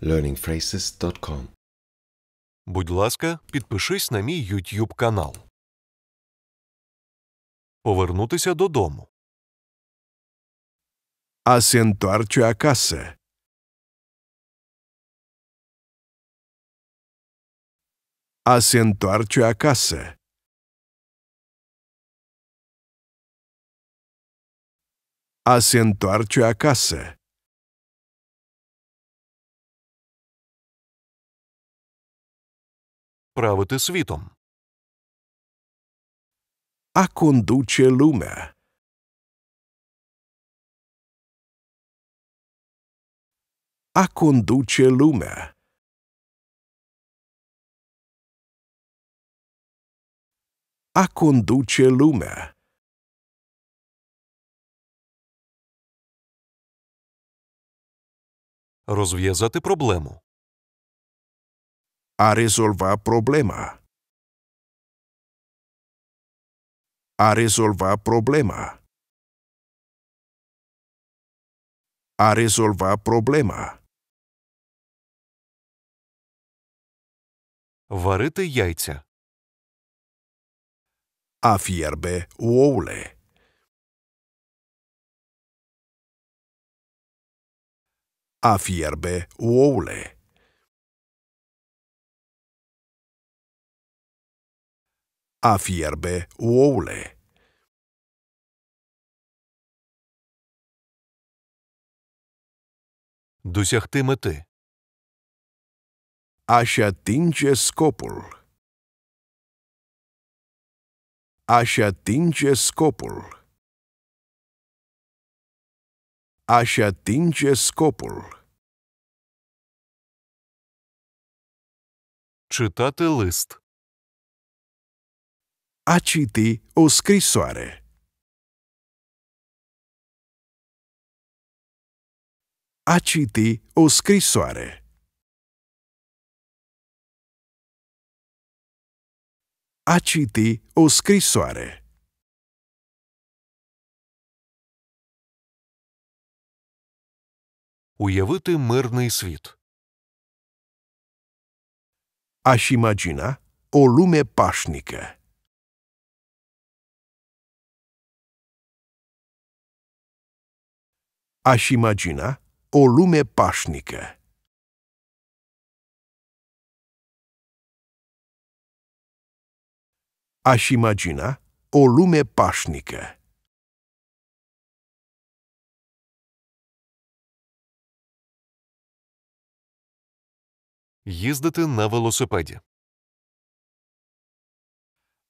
learningphrases.com Будь ласка, підпишись на мій YouTube канал. Повернутися додому. Асентуарчу а касе. Асентуарчу а Асентуарчу а правити світом. А кондуче луме. А кондуче луме. А conduce Луме Розв'язати проблему. A rezolva problema. A rezolva problema. A rezolva problema. Варити яйця. A fierbe ouăle. A fierbe ouăle. a fierbe ouăle. Досягти мети. Aș atinge scopul. Aș atinge scopul. Aș atinge scopul. Читати list a citi o scrisoare. A citi o scrisoare. A citi o scrisoare. Уявити мирний світ. Aș imagina o lume pașnică. aș imagina o lume pașnică. Aș imagina o lume pașnică. Їздити на велосипеді.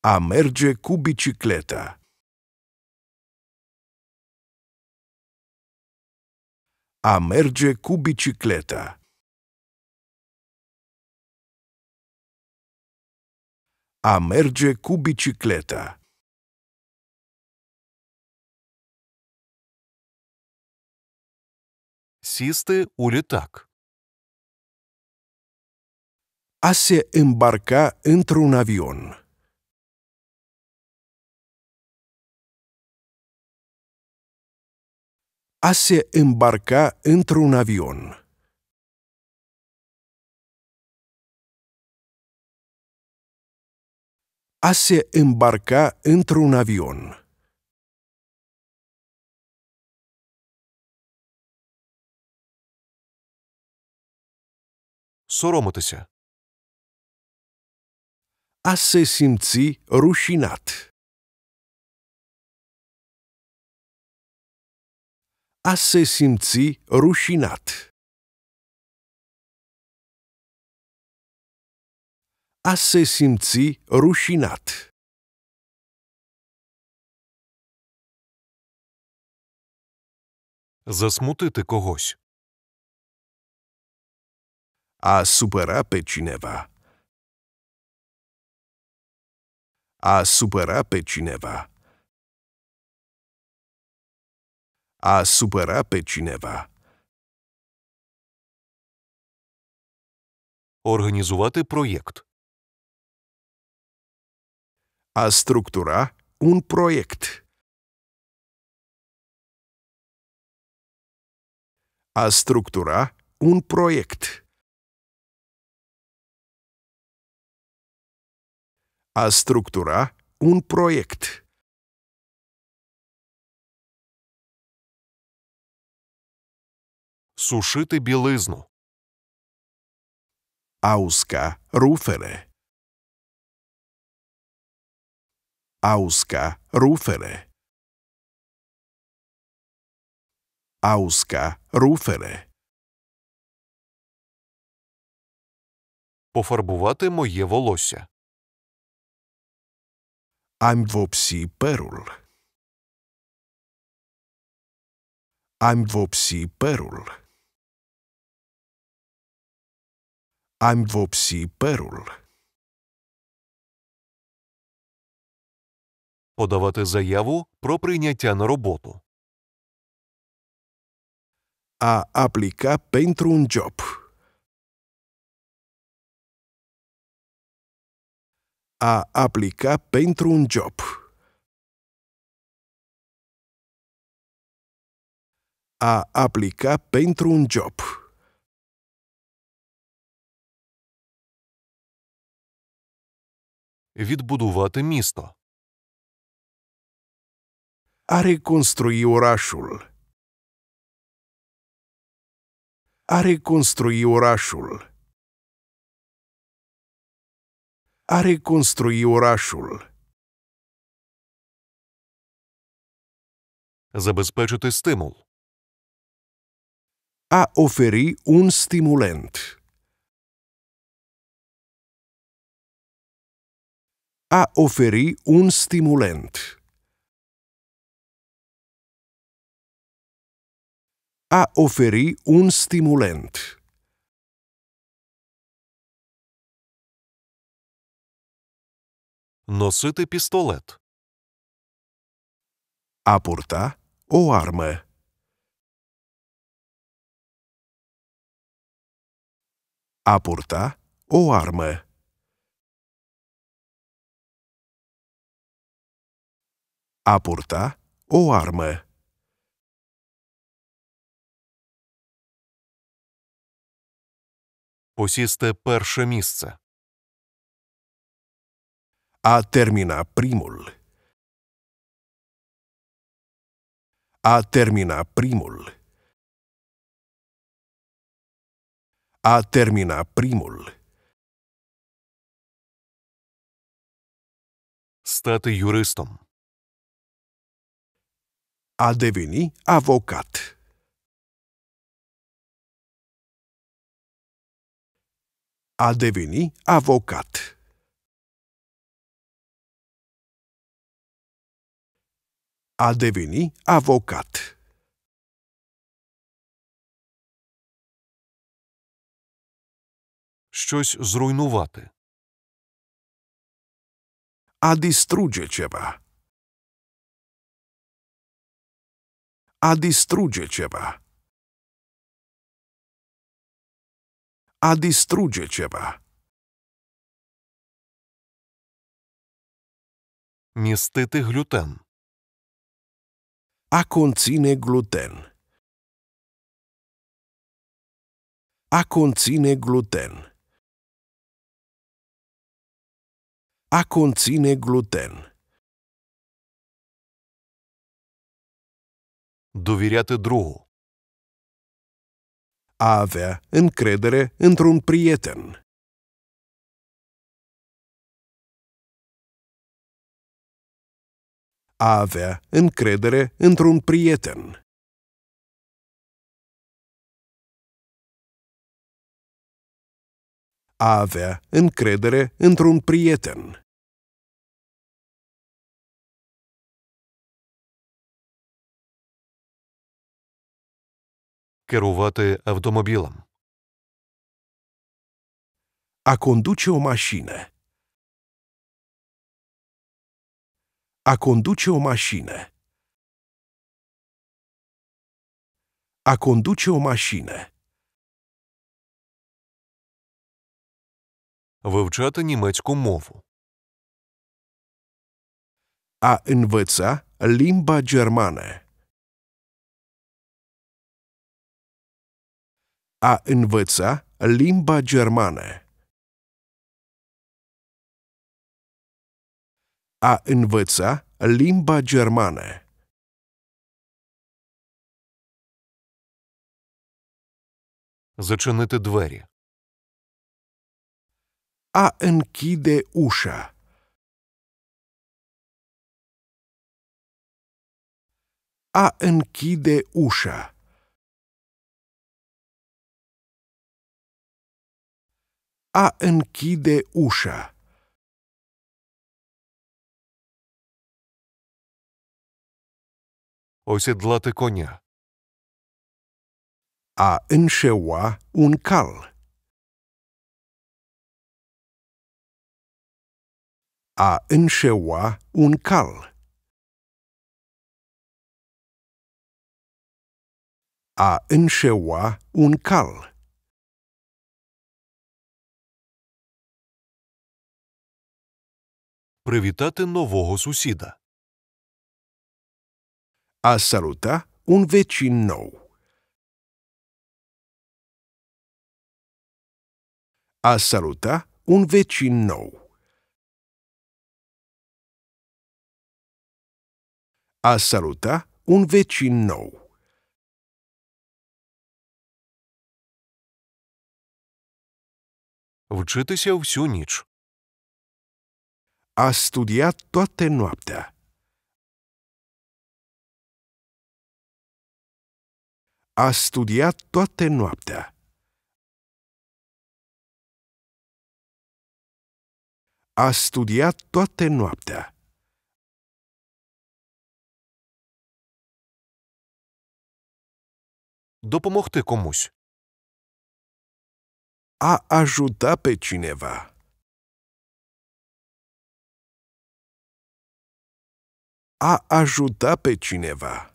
A merge cu bicicleta. A merge cu bicicleta A merge cu bicicleta Siste у A se embarca într-un avion. a se îmbarca într-un avion. A se îmbarca într-un avion. Соромитися. А се сімці рушінат. a se simți rușinat. A se simți rușinat. Засмутити когось. A supăra pe cineva. A supăra pe cineva. a supăra pe cineva. Організувати proiect. A structura un proiect. A structura un proiect. A structura un proiect. сушити білизну. Ауска руфере. Ауска руфере. Ауска руфере. Пофарбувати моє волосся. Амвопсі перул. Амвопсі перул. am vopsi perul. Подавати заяву про прийняття на роботу. A aplica pentru un job. A aplica pentru un job. A aplica pentru un job. відбудувати місто. А реконструї orașul. A reconstrui orașul. A reconstrui orașul. Забезпечити стимул. A oferi un stimulant. a oferi un stimulent. A oferi un stimulent. Носити пістолет. A purta o armă. A purta o armă. A purta o armă. Посісти перше місце. А терміна примул. А терміна примул. А терміна примул. Стати юристом. A deveni avocat A deveni avocat A deveni avocat Щось зруйнувати. А ceva. A distruge ceva. A distruge ceva. Містити глютен. A conține gluten. A conține gluten. A conține gluten. довіряти другу. A avea încredere într-un prieten. A avea încredere într-un prieten. A avea încredere într-un prieten. керувати автомобілем. A conduce o mașină. A conduce o mașină. A conduce o mașină. Вивчати німецьку мову. A învăța limba germană. A învăța limba germană. A învăța limba germană. Зачинити двері. А енкіде уша. А енкіде UȘA. a închide ușa. Оседлати conia. A înșeua un cal. A înșeua un cal. A înșeua un cal. Привітати нового сусіда. A saluta un vecin nou. A saluta un vecin nou. A saluta un vecin nou. Вчитися всю ніч. a studiat toată noaptea. A studiat toată noaptea. A studiat toată noaptea. Допомогти комусь. A ajutat pe cineva. a ajuta pe cineva.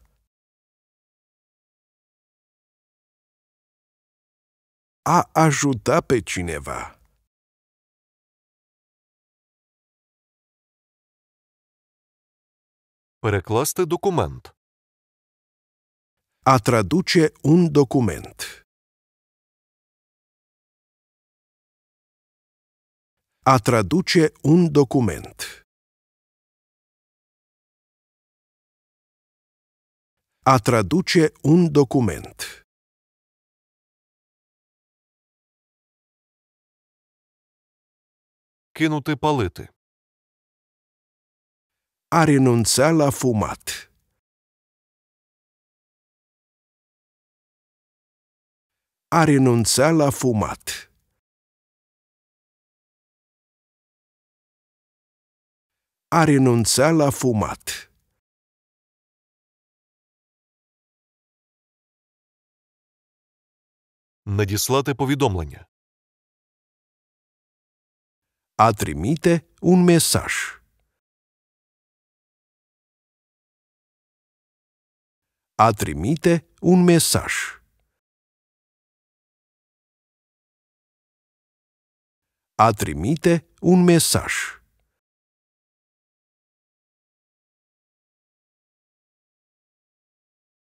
A ajuta pe cineva. Перекласти document. A traduce un document. A traduce un document. A traduce un document. Кинути палити. A renunța la fumat. A renunța la fumat. A renunța la fumat. Надіслати повідомлення. A trimite un mesaj. A trimite un mesaj. A un mesaj.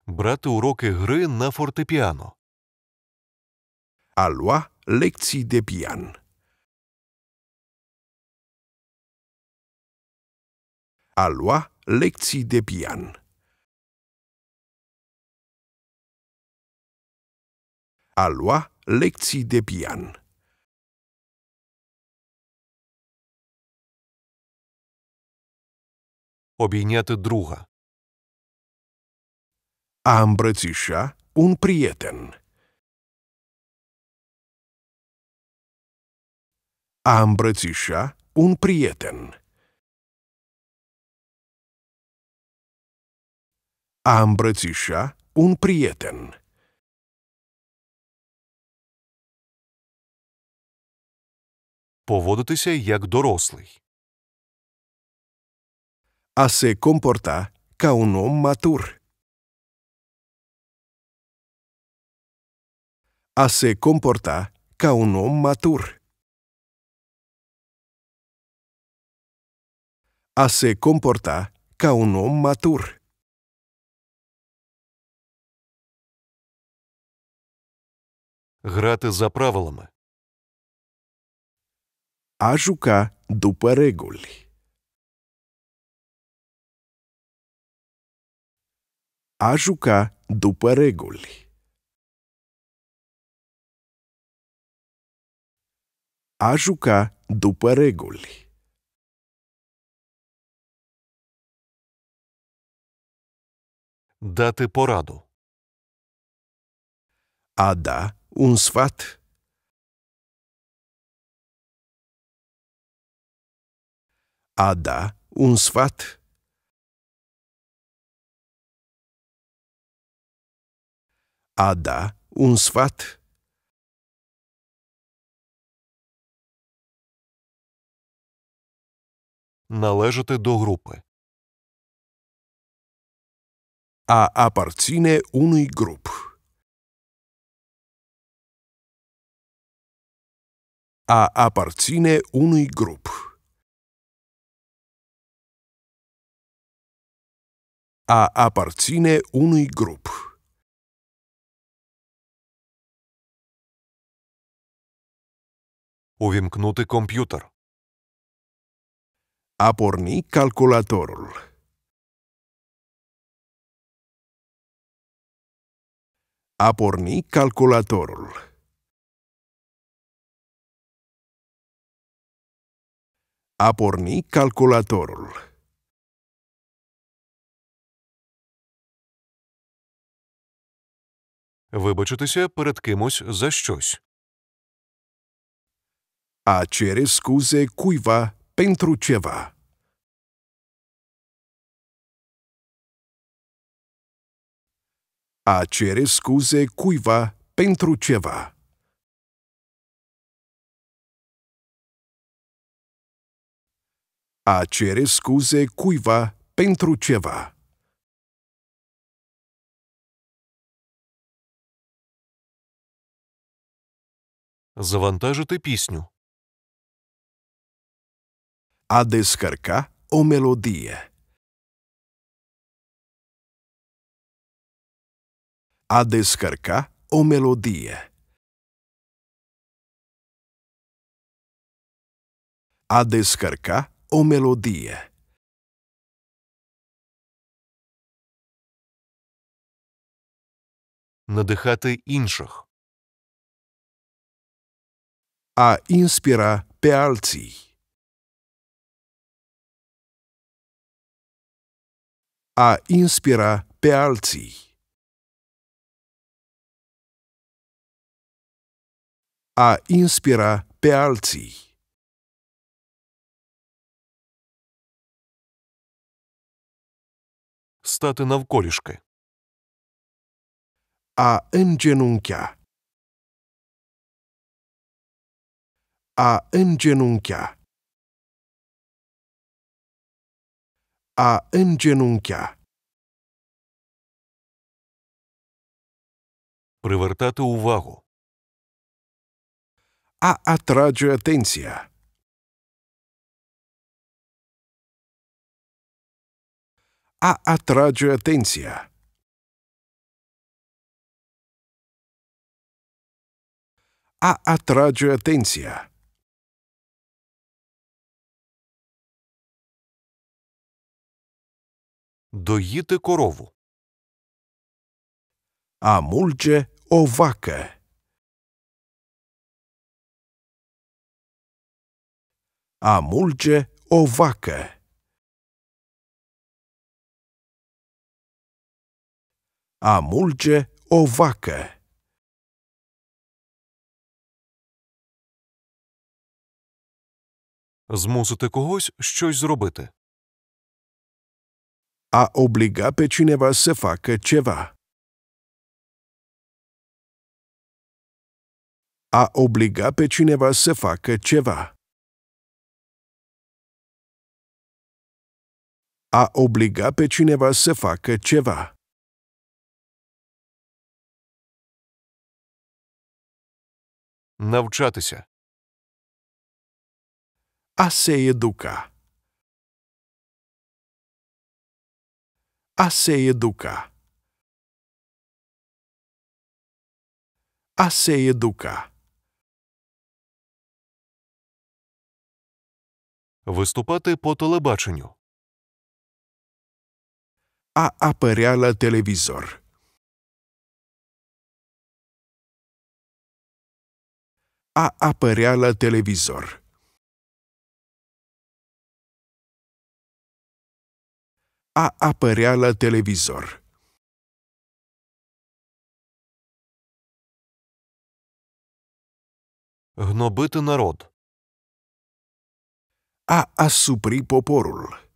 Брати уроки гри на фортепіано. a lua lecții de pian. A lua lecții de pian. A lua lecții de pian. Obiniată druga. A îmbrățișa un prieten. a îmbrățișa un prieten. A îmbrățișa un prieten. Поводитися як дорослий. A se comporta ca un om matur. A se comporta ca un om matur. a se comporta ca un om matur. Грати за правилами. А жука дупа регулі. А жука дупа регулі. А жука дупа регулі. дати пораду. Ада да, Ада sfat. Ада da Належати до групи. A aparține unui grup. A aparține unui grup. A aparține unui grup. Увімкнути комп'ютер. A porni calculatorul. A porni calculatorul. A porni calculatorul. Вибачитися перед кимось за щось. A cere scuze cuiva pentru ceva. a cere scuze cuiva pentru ceva. A cere scuze cuiva pentru ceva. Завантажити пісню. А descărca o melodie. A descărca o melodie. A descărca o melodie. Надихати інших. A inspira pe alții. A inspira pe alții. a inspira pe alții. Стати навколішки. A îngenunchea. A îngenunchea. A îngenunchea. Привертати увагу. a atrage atenția. A atrage atenția. A atrage atenția. Доїти корову. А мульче о ваке. a mulge o vacă. A mulge o vacă. Змусити когось щось зробити. A obliga pe cineva să facă ceva. A obliga pe cineva să facă ceva. a obliga pe cineva să facă ceva. Навчатися. А се едука. А се едука. А се едука. Виступати по телебаченню. a apărea la televizor. A apărea la televizor. A apărea la televizor. Гнобити народ. A asupri poporul.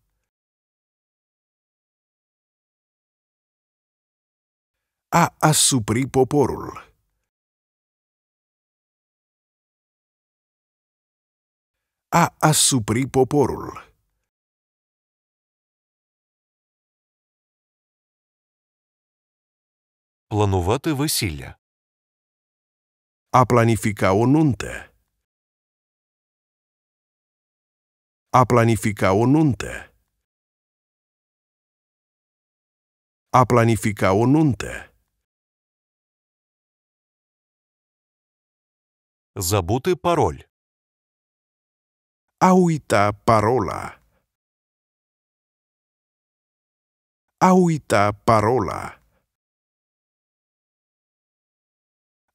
a asupri poporul. A asupri poporul. Планувати весілля. A planifica o nuntă. A planifica o nuntă. A planifica o nuntă. забути пароль. A uita parola. A uita parola.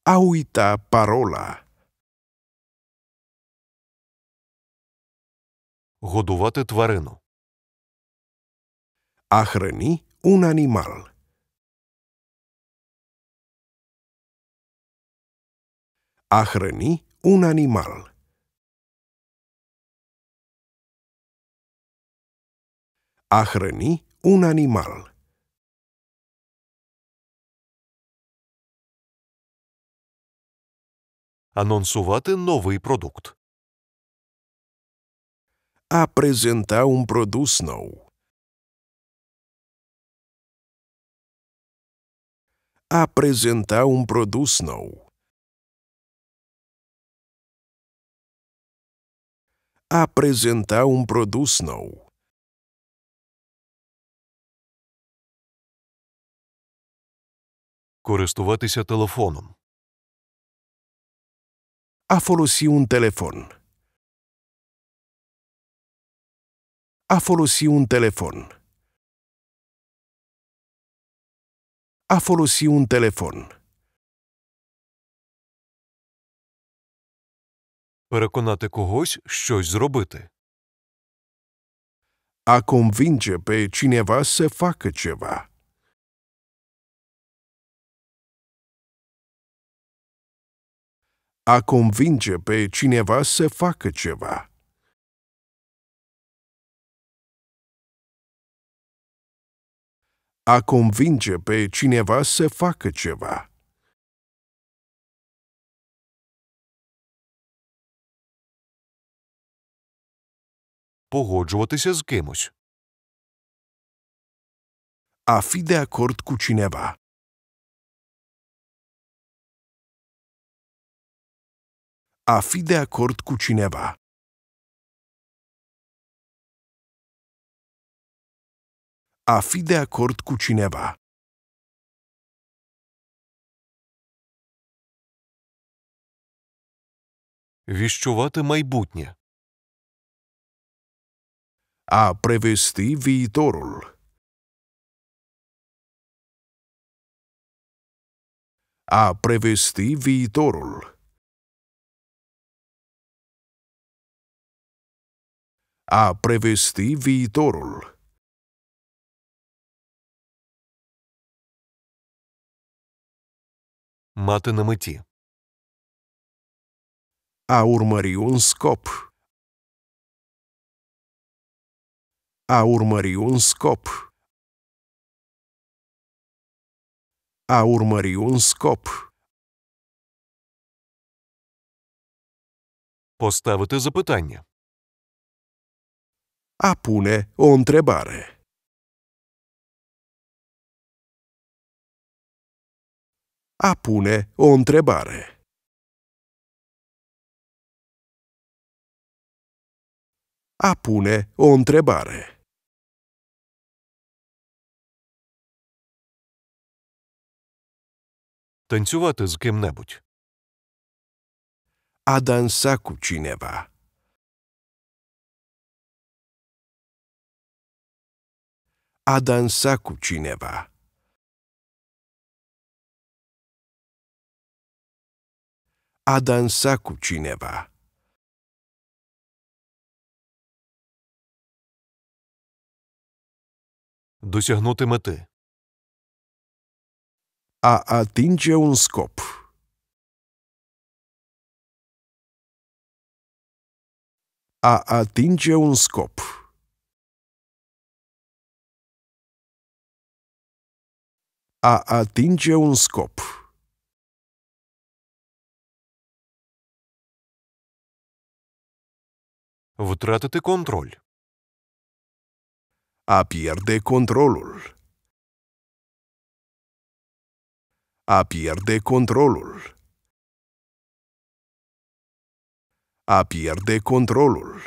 A uita parola. Годувати тварину. A hrăni un animal. A hrăni un animal A hrăni un animal Anonsувати новий produs A prezenta un produs nou. A prezenta un produs nou. apresentar um produto nou. Користуватися телефоном. A folosi un telefon. A folosi un telefon. A folosi un telefon. переконати когось щось зробити. A convinge pe cineva să facă ceva. A convinge pe cineva să facă ceva. A convinge pe cineva să facă ceva. погоджуватися з кимось. A fide acord cu cineva. A fi de acord cu cineva. A fi de acord cu cineva. Віщувати майбутнє. a prevesti viitorul. A prevesti viitorul. A prevesti viitorul. Mată A urmări un scop. A urmări un scop. A urmări un scop. Поставити запитання. A pune o întrebare. A pune o întrebare. A pune o întrebare. танцювати з ким-небудь. А dansa cu cineva. A dansa cu cineva. A dansa cu cineva. Досягнути мети. A atinge un scop. A atinge un scop. A atinge un scop. Vă Втратити control. A pierde controlul. A pierde controlul. A pierde controlul.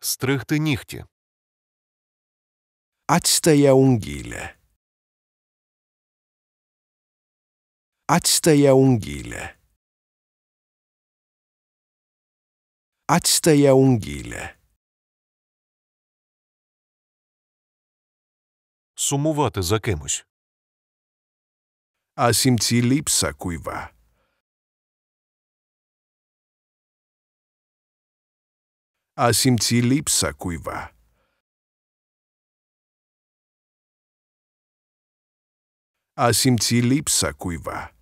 Стригти нігті. Ați tăia unghiile. Ați tăia unghiile. Ați tăia unghiile. сумувати за кимось. А сімці ліпса куйва. А сімці ліпса куйва. А сімці ліпса куйва.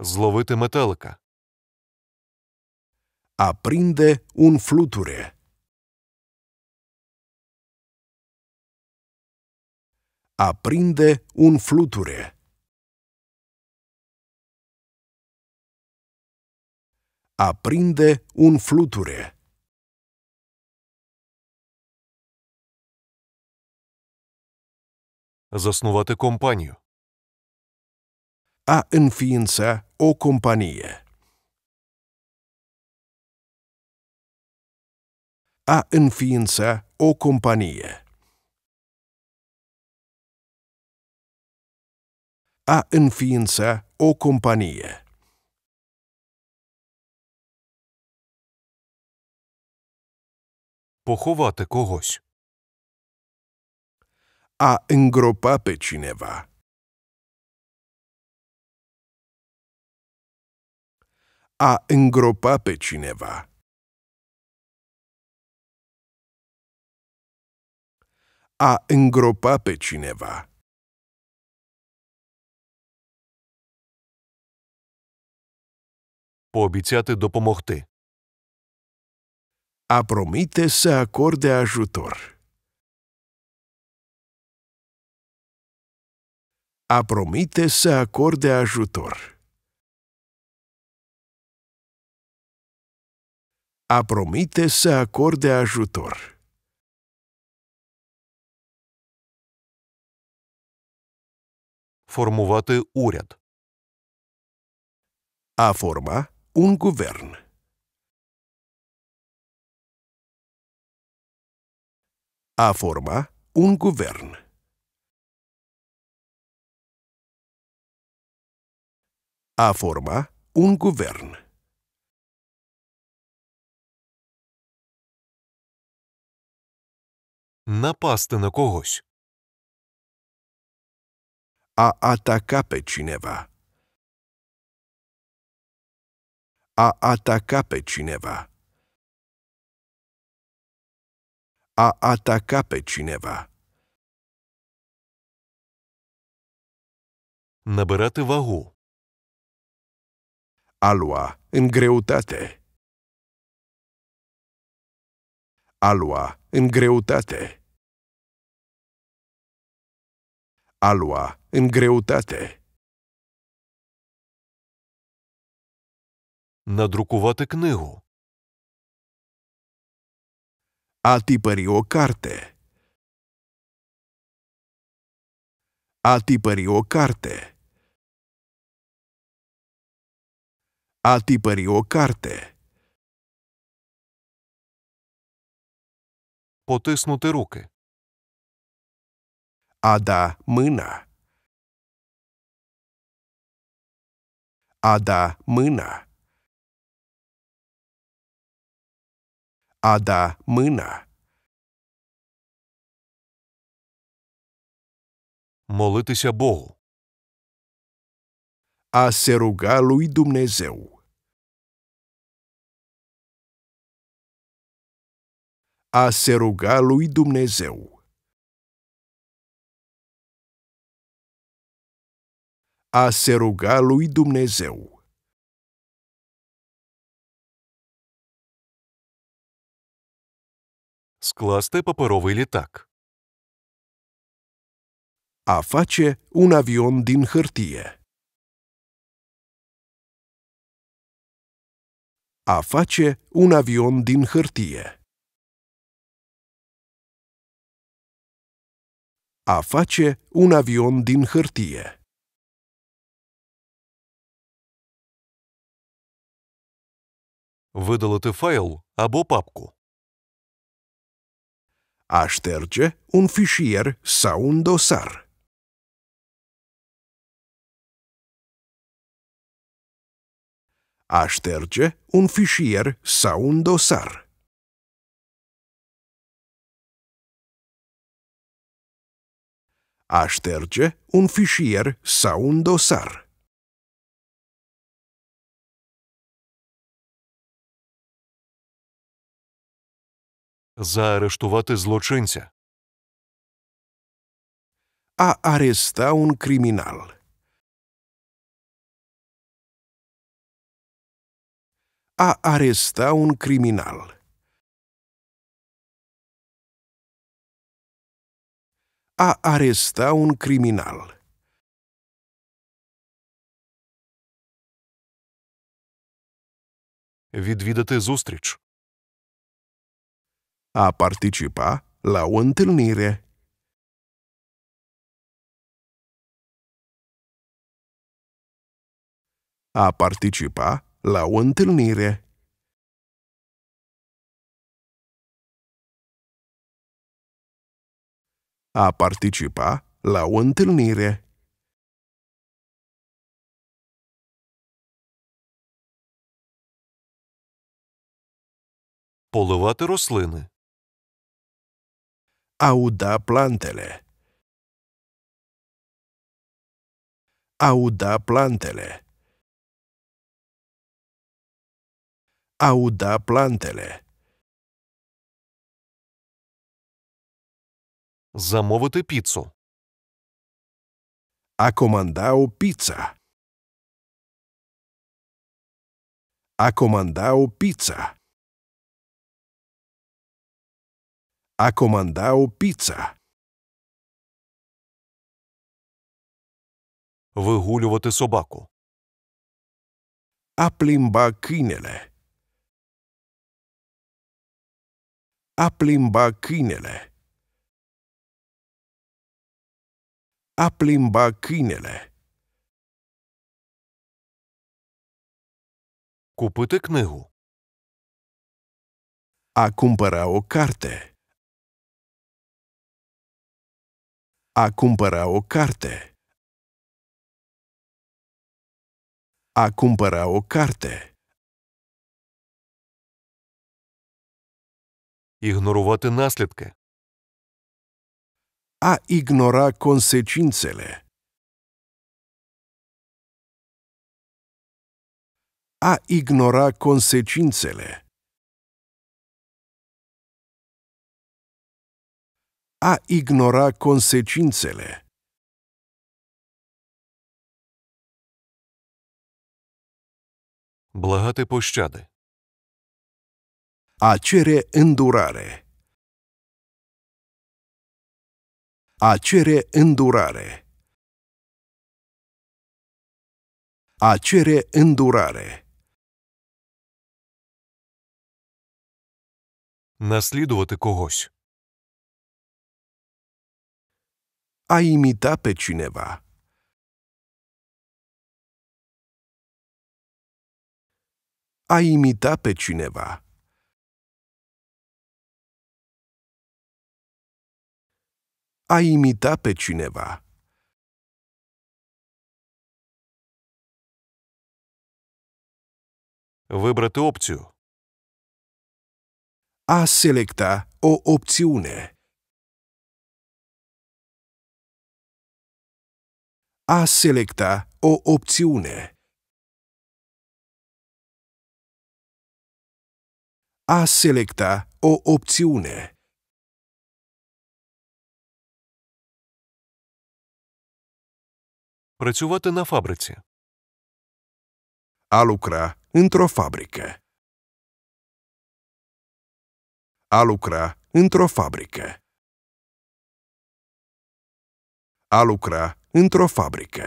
Зловити метелика. aprinde un fluture. Aprinde un fluture. Aprinde un fluture. Заснувати companie, a înființa o companie. a înființa o companie. A înființa o companie. Поховати когось. A îngropa pe cineva. A îngropa pe cineva. a îngropa pe cineva. după mohte. A promite să acorde ajutor. A promite să acorde ajutor. A promite să acorde ajutor. формувати уряд. А форма un guvern. A forma un guvern. A forma un guvern. Напасти на когось. A ataca pe cineva. A ataca pe cineva. A ataca pe cineva. Набирати вагу. A lua în greutate. A lua în greutate. a lua în greutate. Надрукувати книгу. А тепері о карте. А тепері о карте. А тепері о карте. Потиснути руки. a da mână a da mână a da mână Молитися Богу. A se ruga lui Dumnezeu. A se ruga lui Dumnezeu. a se ruga lui Dumnezeu. Скласти паперовий літак. A face un avion din hârtie. A face un avion din hârtie. A face un avion din hârtie. видалити файл або папку. A un fișier sau un dosar. A un fișier sau un dosar. A un fișier sau un dosar. zaareștувати zlocinția. A aresta un criminal A aresta un criminal A aresta un criminal Відвідати зустріч a participa la o întâlnire. A participa la o întâlnire. A participa la o întâlnire. Поливати рослини. Auda plantele. Auda plantele. Auda plantele. Замовити піцу. А командау піца. А командау піца. а Командау піца. Вигулювати собаку. Аплімба кинеле. Аплімба кинеле. Аплімба кинеле. Купити книгу. А кумперао карте. A cumpăra o carte. A cumpăra o carte. Ігнорувати наслідки. A ignora consecințele. A ignora consecințele. a ignora consecințele. Благати пощади. A cere îndurare. A cere îndurare. A cere îndurare. Наслідувати когось. a imita pe cineva. A imita pe cineva. A imita pe cineva. Vibrate opțiu. A selecta o opțiune. a selecta o opțiune. A selecta o opțiune. Працювати на фабриці. A lucra într-o fabrică. A lucra într-o fabrică. A lucra într-o фабриcă.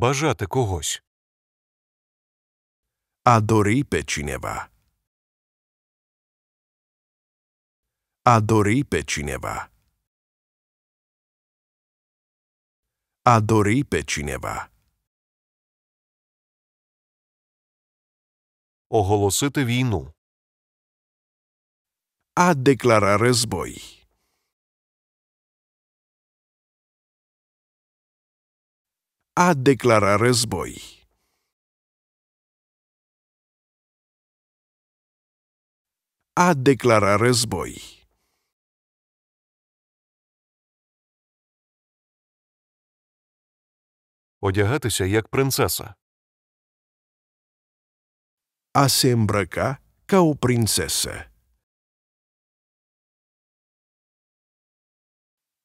Бажати когось. A dori pe cineva. A dori pe cineva. A dori pe cineva. Оголосити війну. A declara război. a declarar război. A declara război. Одягатися як принцеса. А се îmbrăca ca o prințesă.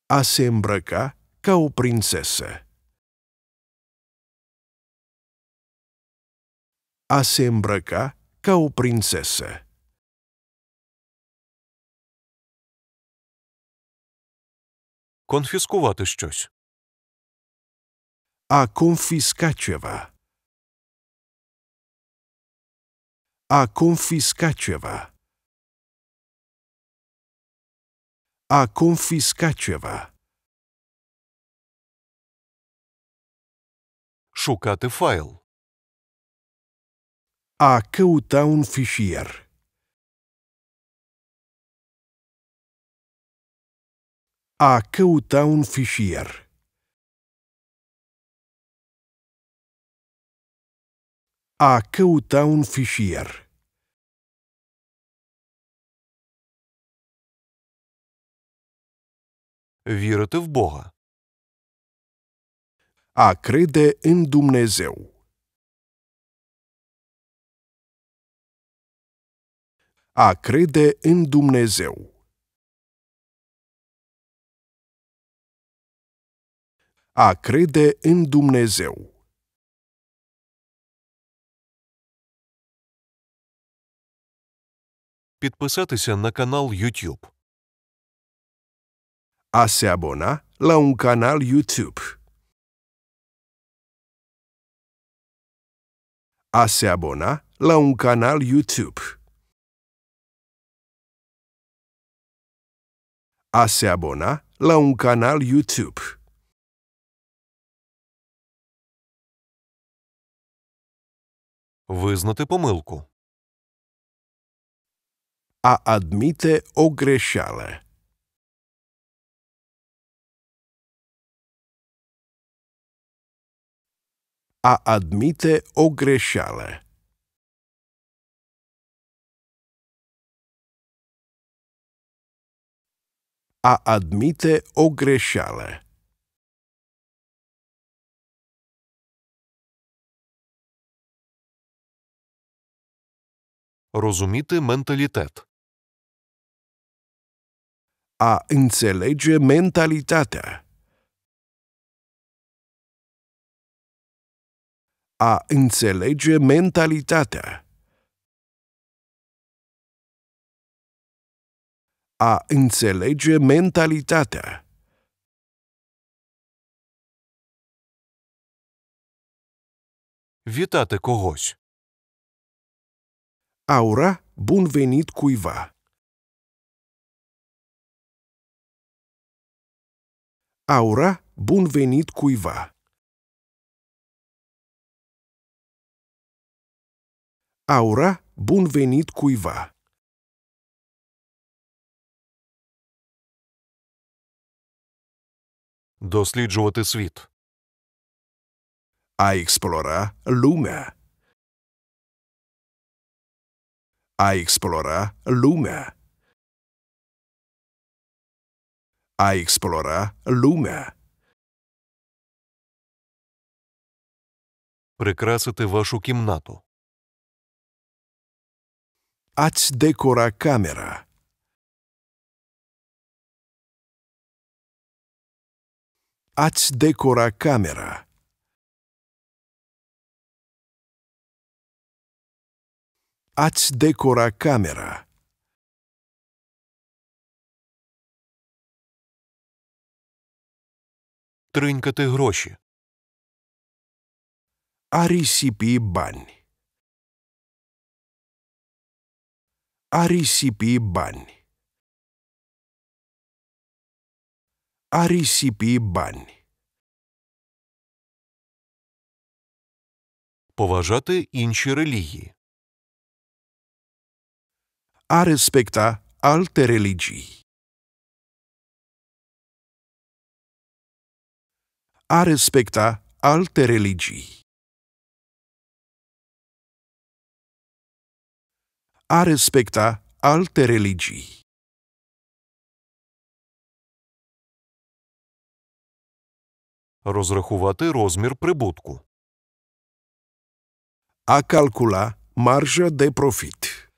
A se îmbrăca ca o prințesă. a se embraca como princesa. Confiscovate щось. A confiscativa. A confiscativa. A confiscativa. Шукати файл. A căuta un fișier A căuta un fișier A căuta un fișier Вірити в Бога. А криде ін Думнезев. A crede în Dumnezeu. A crede în Dumnezeu. Підписатися на канал YouTube. A se abona la un canal YouTube. A se abona la un canal YouTube. a se abona la un canal YouTube. Визнати помилку. A admite o greșeală. A admite o greșeală. a admite o greșeală. Rozumite mentalitate. A înțelege mentalitatea. A înțelege mentalitatea. a înțelege mentalitatea. Vitate когось. Aura, bun venit cuiva. Aura bun venit cuiva. Aura bun venit cuiva. досліджувати світ. А експлора лумя. А експлора лумя. А експлора lumea. Прикрасити вашу кімнату. Ать декора камера. Ați decora camera. Ați decora camera. Тринькати гроші. А рісіпі бань. А рісіпі бань. a risipi bani. Поважати інші релігії. A respecta alte religii. A respecta alte religii. a respecta alte religii. розрахувати розмір прибутку. А calcula marja de profit.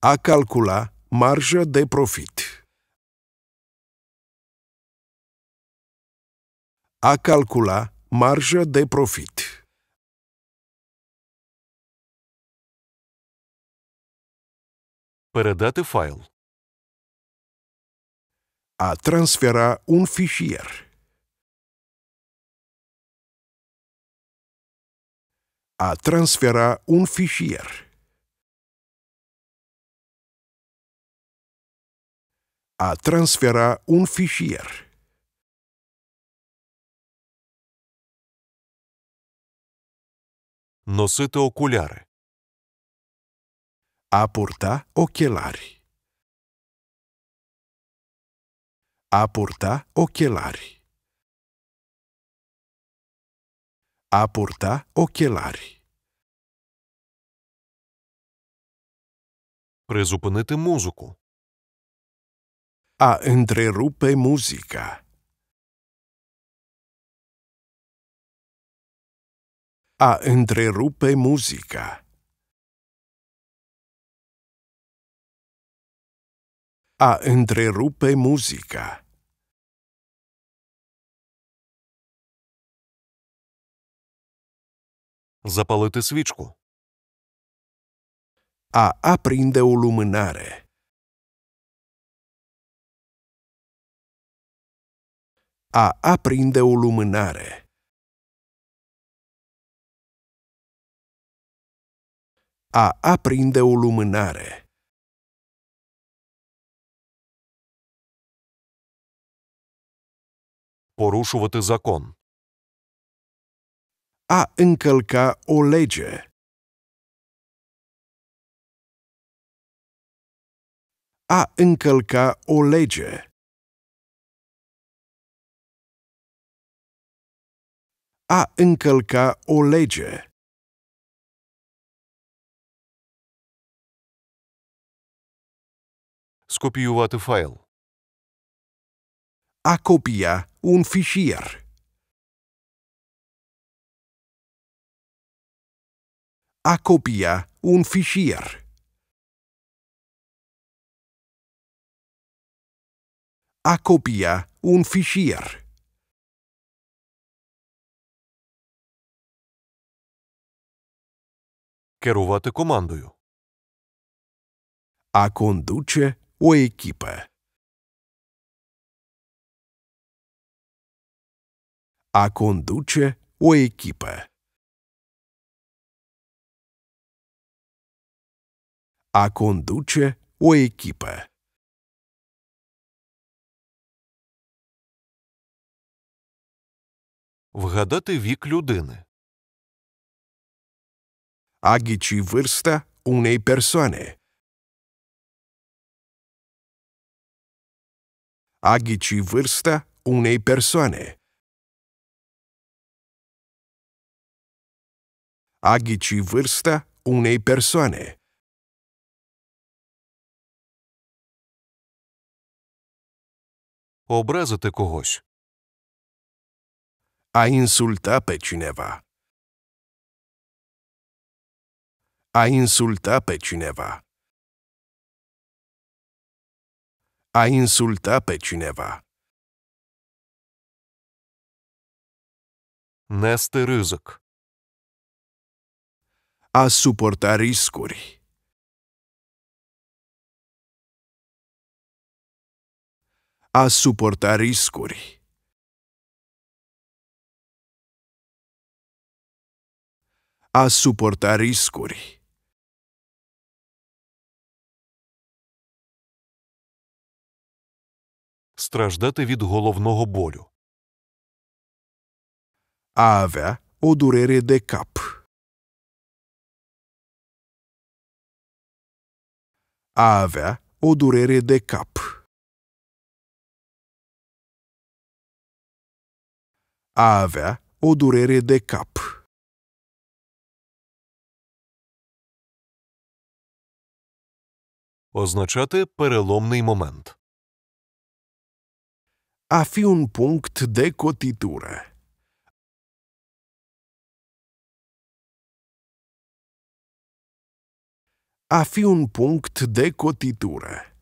A calcula marja de profit. A calcula marja de profit. Передати файл. a transferar um fichier. A transferar um fichier. a transferar um fichier. Носити окуляри. А пурta ochelari. A purta ochelari. A purta ochelari. Призупинити музику. A întrerupe muzica. A întrerupe muzica. a întrerupe muzica. Запалити свічку. A aprinde o lumânare. A aprinde o lumânare. A aprinde o lumânare. Порушувати закон. A încălca o lege. A încălca o lege. A încălca o lege. Скопіювати файл. a copia un fichier. A copia un fichier. A copia un fichier. Керувати командою. А кондуче у екіпе. A conduce o echipă. A conduce o echipă. Вгадати вік людини. A ghici vârsta unei persoane. A ghici vârsta unei persoane. a ghici vârsta unei persoane. Образити когось. A insulta pe cineva. A insulta pe cineva. A insulta pe cineva. Нести ризик. a suporta riscuri. A suporta riscuri. A suporta riscuri. Страждати від головного болю. Avea o durere de cap. a avea o durere de cap. A avea o durere de cap. Означати переломний момент. A fi un punct de cotitură. A fi un punct de cotitură.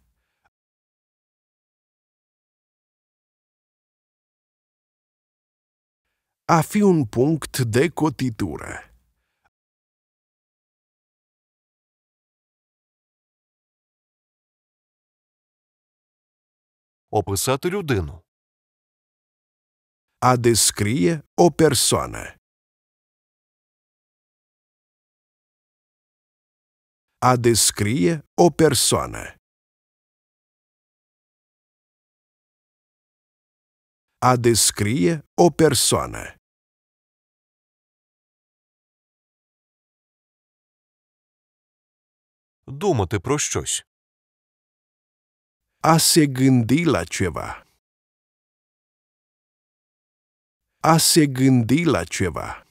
A fi un punct de cotitură. Описати людину. A descrie o persoană. A descrie o persoană. A descrie o persoană. Думати про щось. A se gândi la ceva. A se gândi la ceva.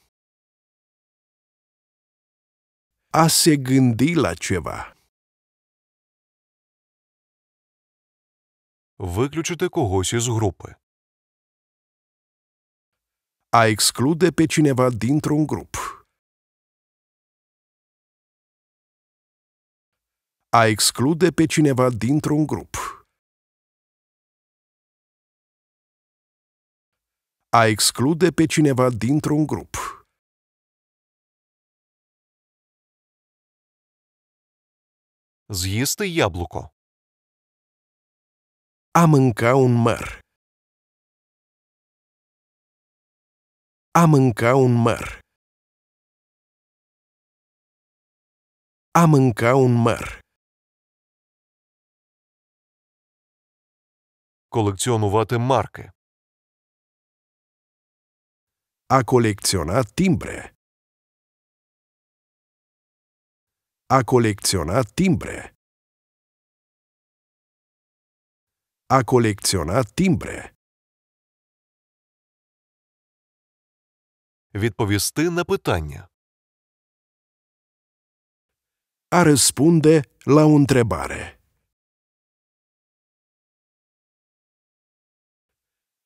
a se gândi la ceva. Виключити когось із групи. A exclude pe cineva dintr-un grup. A exclude pe cineva dintr-un grup. A exclude pe cineva dintr-un grup. З'їсти яблуко. A mânca un măr. A mânca un măr. A mânca un măr. Колекціонувати marke. A colecționa timbre. A colecționa timbre. A colecționa timbre. Відповісти на питання. A răspunde la o întrebare.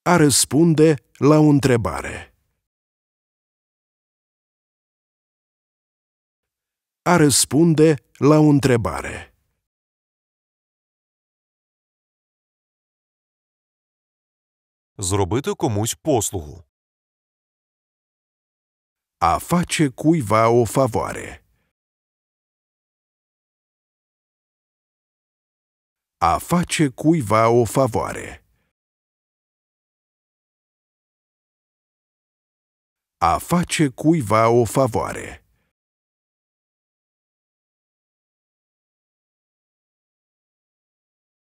A răspunde la o întrebare. a răspunde la o întrebare. Зробити комусь послугу. A face cuiva o favoare. A face cuiva o favoare. A face cuiva o favoare.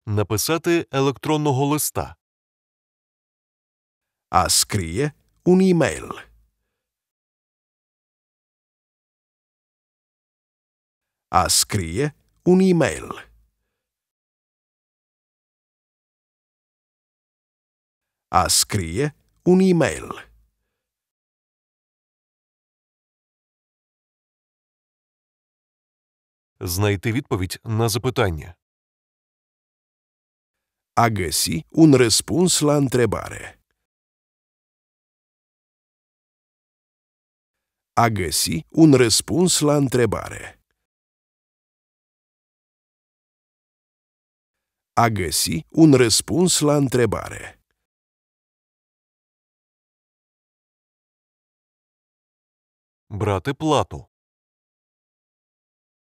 Написати електронного листа. А скріє un імейл. E а скріє un імейл. а скріє un імейл. Знайти відповідь на запитання. A găsi un răspuns la întrebare. A găsi un răspuns la întrebare. A găsi un răspuns la întrebare. Brate Plato.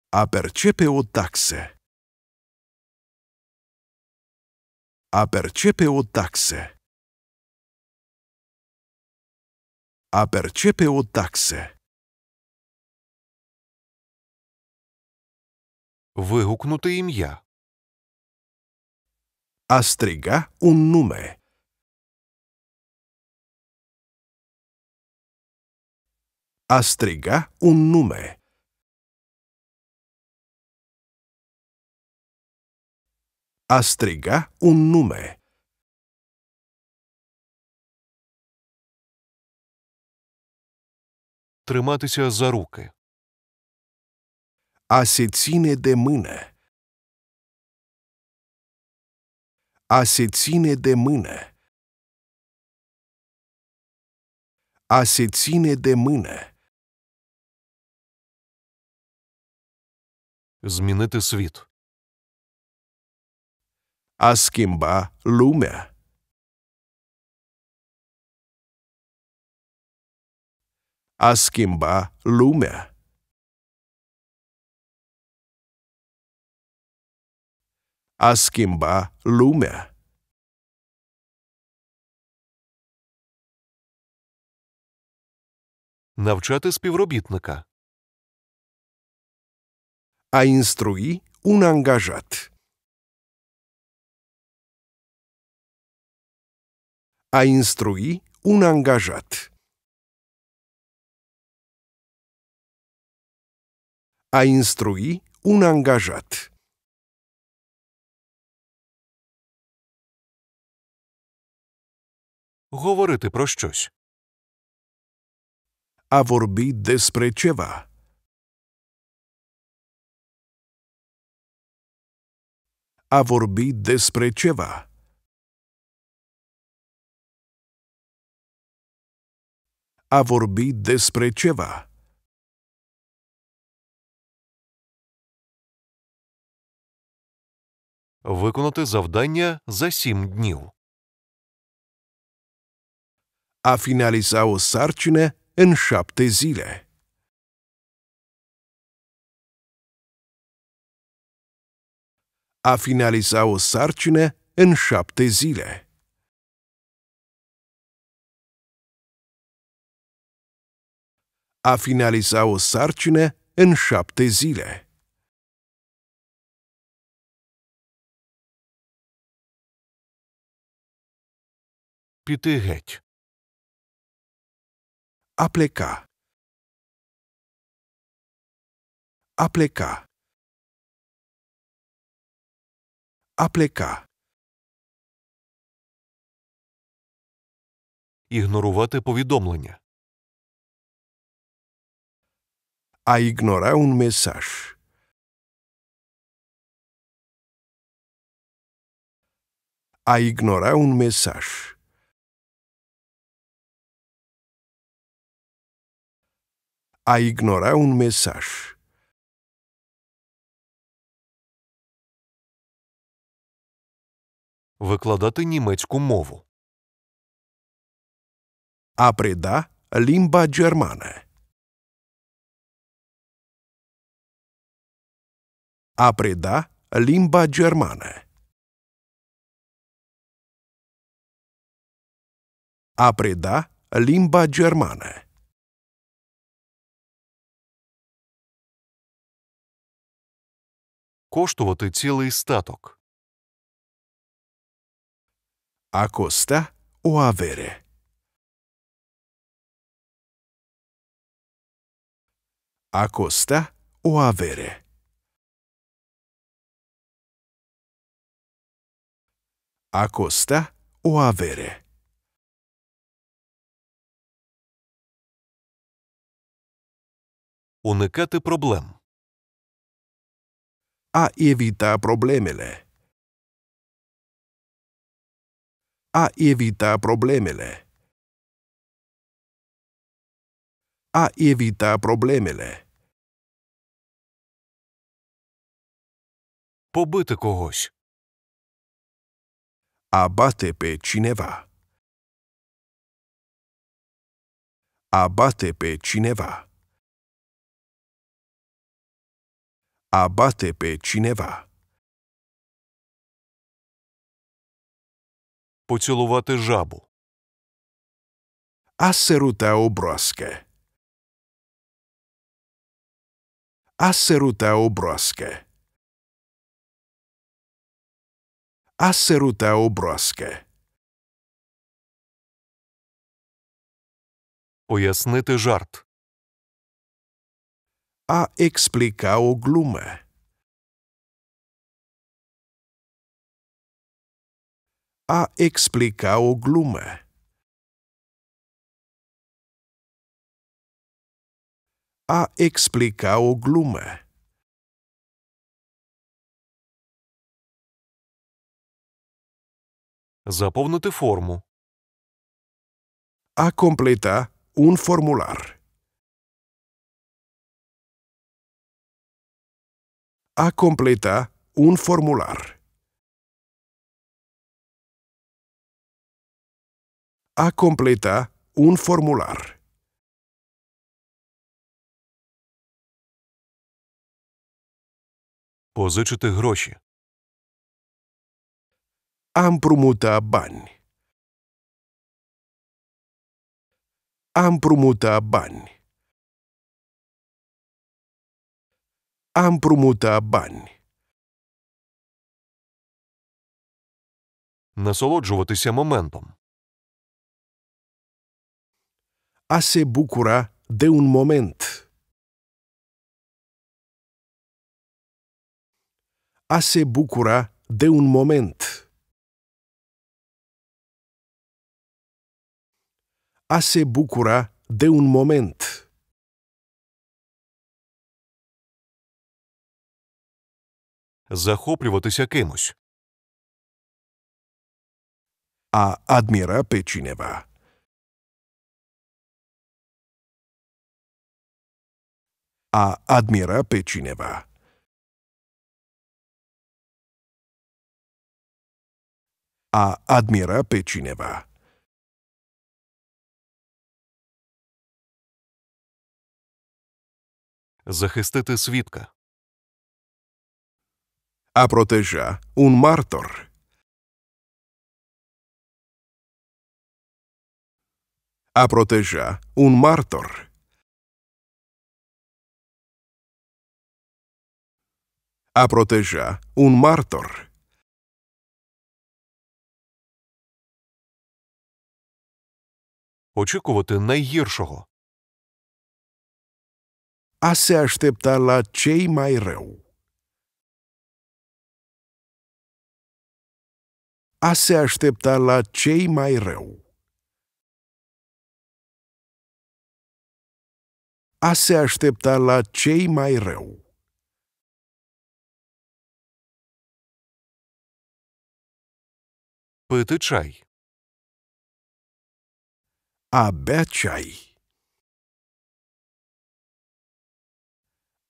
A percepe o taxă. A percepe o taxe. A percepe o taxe. Вигукнути ім'я. a striga un nume. A striga un nume. A striga un nume. Триматися за руки. A se ține de mână. A se ține de mână. A se ține de mână. Змінити світ a schimba lumea. A schimba lumea. A schimba lumea. Навчати співробітника. A instrui un angajat. a instrui un angajat. A instrui un angajat. Говорити про щось. A vorbi despre ceva. A vorbi despre ceva. a vorbi despre ceva. Виконати завдання за сім днів. A finaliza o sarcină în șapte zile. A finaliza o sarcină în șapte zile. a finaliza o sarcină în șapte zile. Піти геть. Аплека. Аплека. А Ігнорувати повідомлення. a ignora un mesaj. A ignora un mesaj. A ignora un mesaj. Викладати німецьку мову. A preda limba germană. A preda limba germană. A preda limba germană. Коштувати цілий статок. А коста у авере. А коста у авере. а коста у авери. Уникати проблем. А evita problemele. A evita problemele. A evita problemele. Побити когось. Abate pe cineva. Abate pe cineva. Abate pe cineva. Поцілувати жабу. A săruta o broască. A săruta o broască. a săruta o broască. Пояснити жарт. A explica o glumă. A explica o glumă. A explica o glumă. Заповнити форму. A completa un formular. A completa un formular. A completa un formular. Позичити гроші. A împrumuta bani. A împrumuta bani. A împrumuta bani. Насолоджуватися моментом. A se bucura de un moment. A se bucura de un moment. a se bucura de un moment. Захоплюватися кимось. A admira pe cineva. A admira pe cineva. A admira pe cineva. захистити свідка. А протежа ун мартор. А протежа ун мартор. A proteja un martor. Очікувати найгіршого. a se aștepta la cei mai rău. A se aștepta la cei mai rău. A se aștepta la cei mai rău. Пити чай. А бя чай.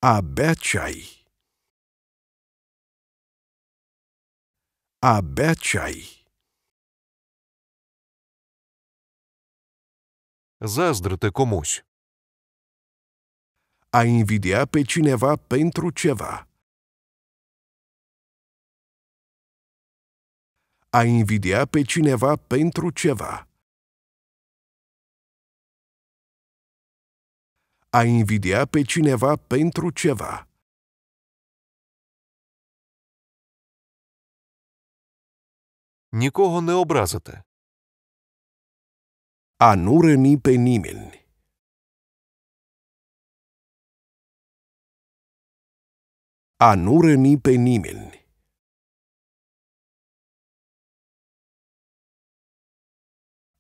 A bea ceai A bea ceai Zazdrăte comuși A invidia pe cineva pentru ceva. A invidia pe cineva pentru ceva. a invidia pe cineva pentru ceva. Nicogo ne obrazate. A nu răni pe nimeni. A nu răni pe nimeni.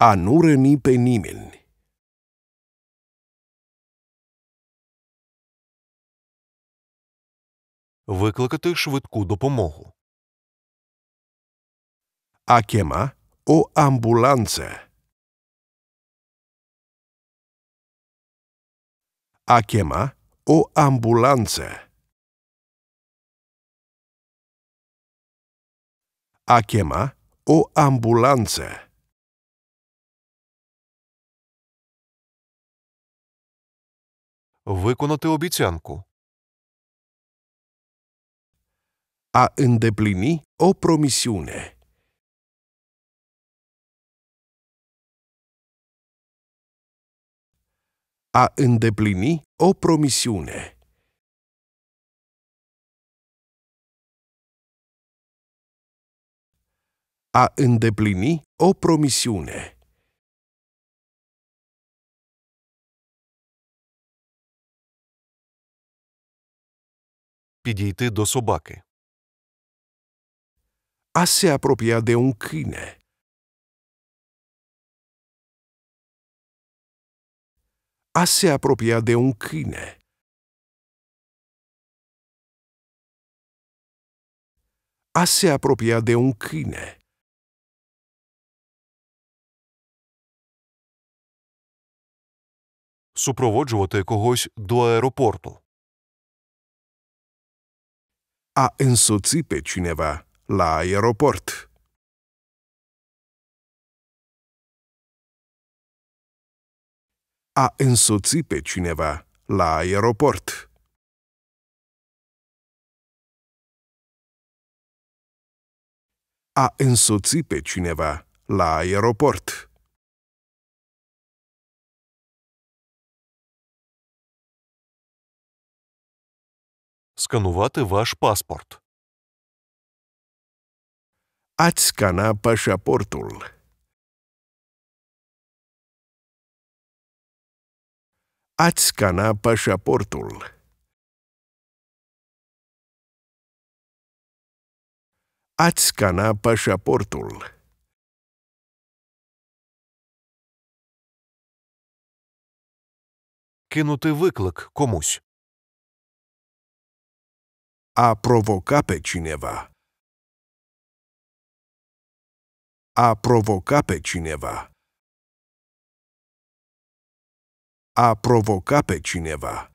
A nu răni pe nimeni. викликати швидку допомогу. Акема о амбуланце. Акема о амбуланце. Акема о амбуланце. Виконати обіцянку. A îndeplini o promisiune. A îndeplini o promisiune. A îndeplini o promisiune. Підійти до собаки a se apropia de un câine. A se apropia de un câine. A se apropia de un câine. Супроводжувати когось до аеропорту. А însoți pe cineva la aeroport. A însoți pe cineva la aeroport. A însoți pe cineva la aeroport. Сканувати ваш паспорт ați scana pașaportul. Ați scana pașaportul. Ați scana pașaportul. Кинути виклик комусь. А провока пе чинева. A provoca pe cineva. A provoca pe cineva.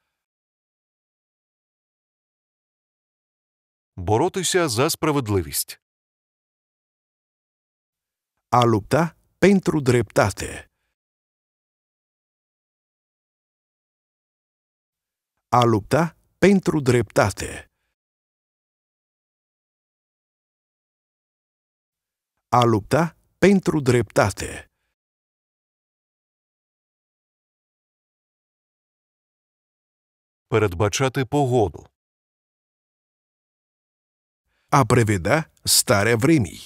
Боротися за справедливість. A lupta pentru dreptate. A lupta pentru dreptate. A lupta pentru dreptate. Передбачати погоду. А приведа старе времій.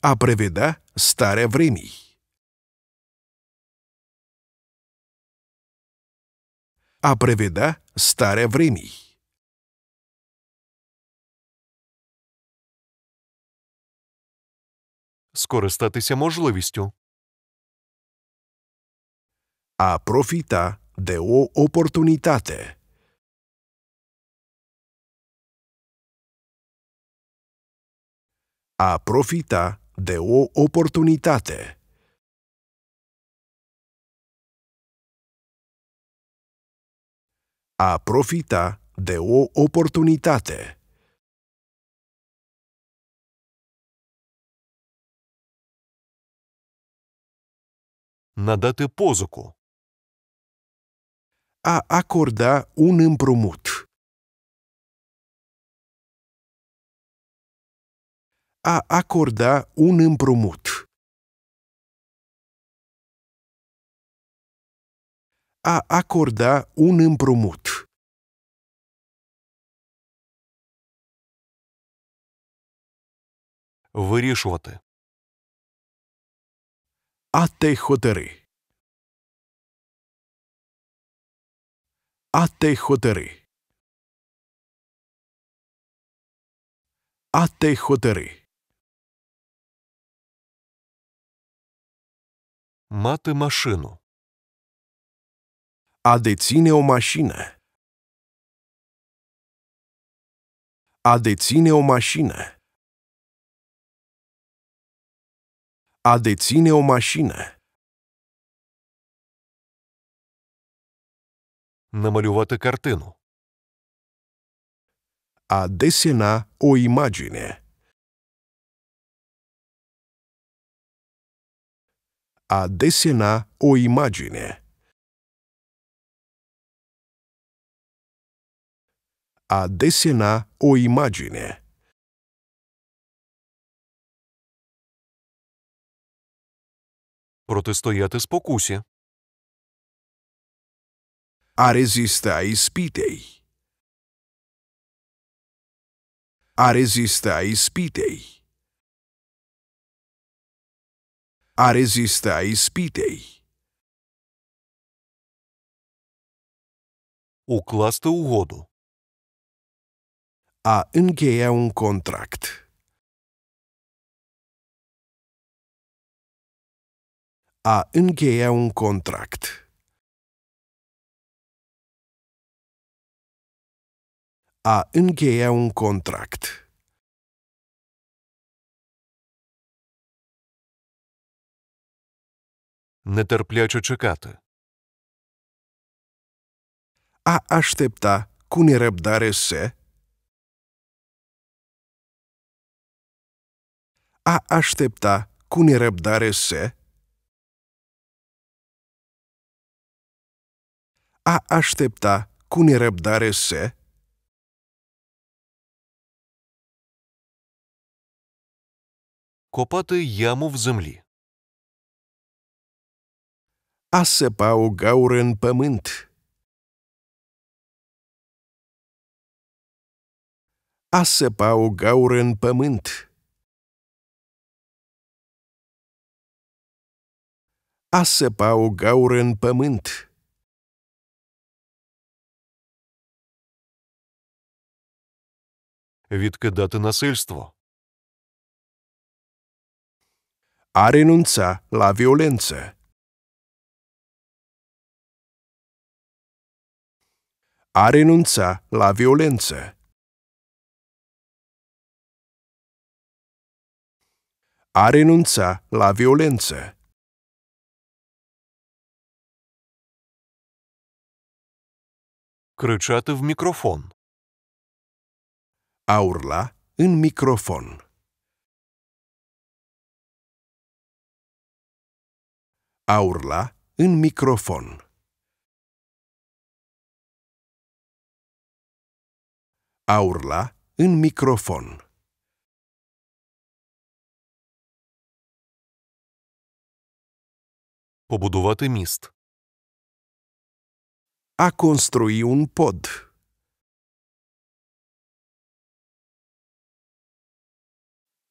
А приведа старе времій. А приведа старе времій. скористатися можливістю. A profita de o oportunitate. A profita de o oportunitate. A profita de o oportunitate. надати позику. A acorda un împrumut. A acorda un împrumut. A acorda un împrumut. Вирішувати. Атейхотери. Атейхотери. Атейхотери. Мати машину. A deține o mașină. A deține o mașină. A deține o mașină. Намалювати картину. A desena o imagine. A desena o imagine. A desena o imagine. протистояти спокусі. A rezista ispitei. A rezista ispitei. A rezista ispitei. Укласти угоду. A încheia un contract. a încheia un contract. A încheia un contract. Neterplяче cecată. A aștepta cu nerăbdare să A aștepta cu nerăbdare să a aștepta cu nerăbdare să Копати яму в землі. А сепа у гаурен паминт. А сепа у гаурен паминт. А сепа у гаурен паминт. відкидати насильство. A renunța la violență. A renunța la violență. A renunța la violență. Crăciată în microfon. A urla în microfon. A urla în microfon. A urla în microfon. Побудувати міст. A construi un pod.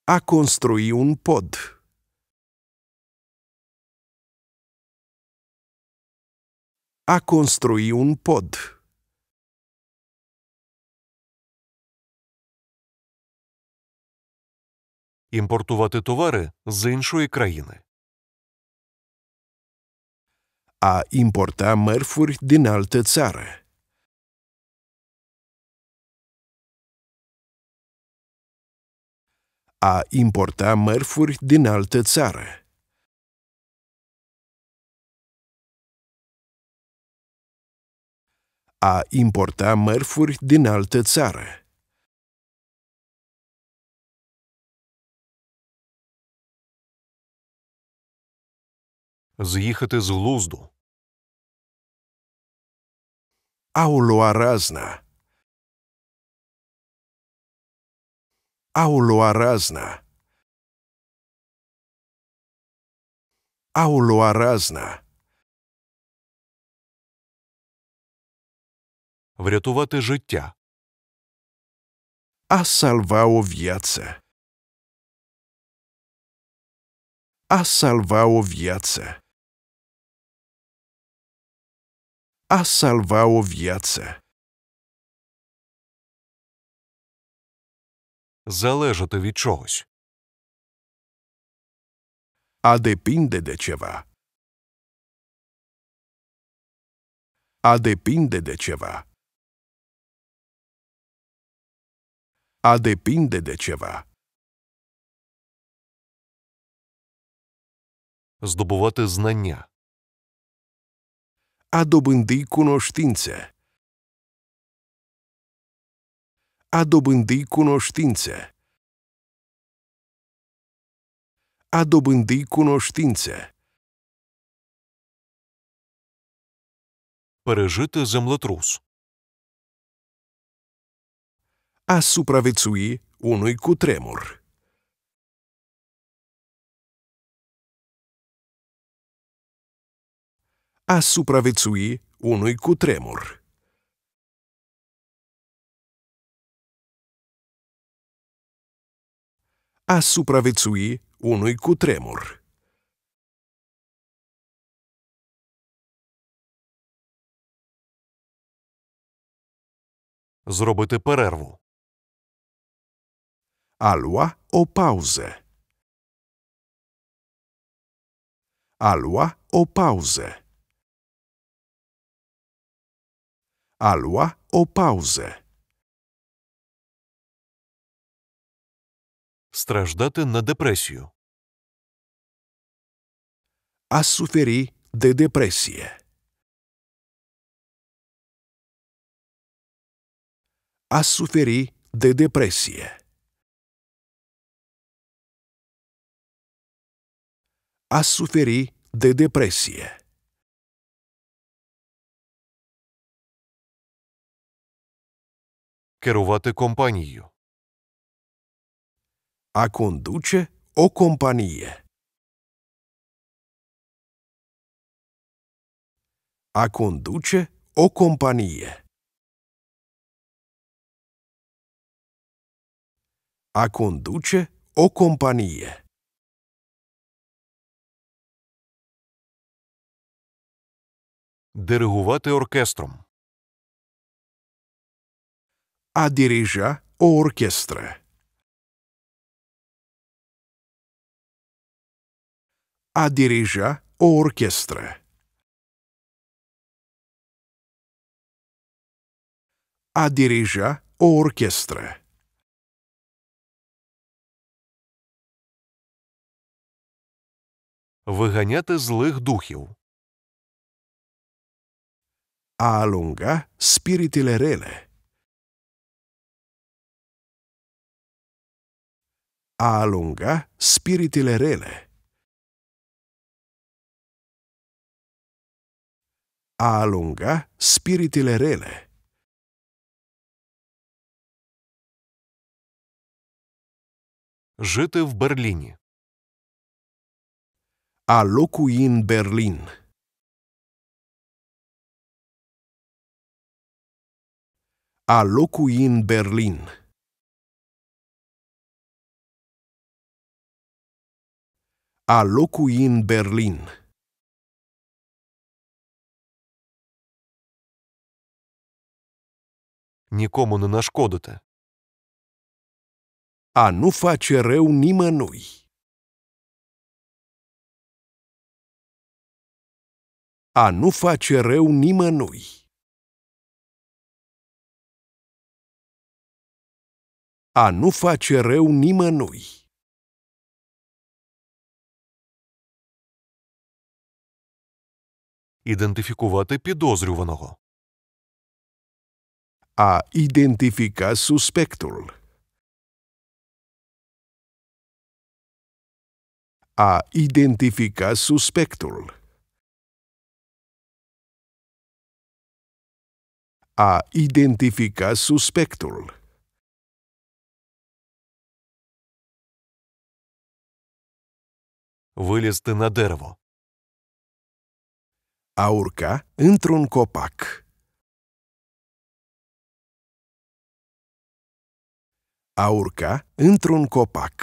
A construi un pod. A construi un pod. Імпортувати товари з іншої країни. A importa mărfuri din alte țară. a importa mărfuri din altă țară. A importa mărfuri din altă țară. З'їхати з глузду. А у луаразна. аулуаразна. Аулуаразна. Врятувати життя. Асалвао в'яце. Асалвао в'яце. А сальвао в'яце. залежати від чогось. A depinde de ceva. A depinde de ceva. A depinde de ceva. Здобувати знання. A dobândi cunoștințe. A dobândi cunoștințe. A dobândi cunoștințe. Părăjită землетрус. A supraviețui unui cutremur. A supraviețui unui cutremur. a supraviețui unui cutremur. Зробити перерву. A lua o pauză. A lua o pauză. A lua o pauză. страждати на депресію. А суфері де депресія. А суфері де депресія. А суфері де депресія. Керувати компанією. A conduce o companie. A conduce o companie. A conduce o companie. Dirigovate orchestrum. A dirija o orchestră. a dirija o orchestră. A dirija o orchestră. Виганяти злих духів. A alunga spiritele rele. A alunga spiritele rele. a alunga spiritele rele. Жити в Берліні. А локуїн Берлін. Berlin. локуїн Берлін. А Berlin. Берлін. Berlin. nікому не нашкодите. A nu face rău nimănui. A nu face rău nimănui. A nu face rău nimănui. Ідентифікувати підозрюваного. a identifica suspectul. A identifica suspectul. A identifica suspectul. Вилізти на дерево. А урка – într-un copac. A urca într-un copac.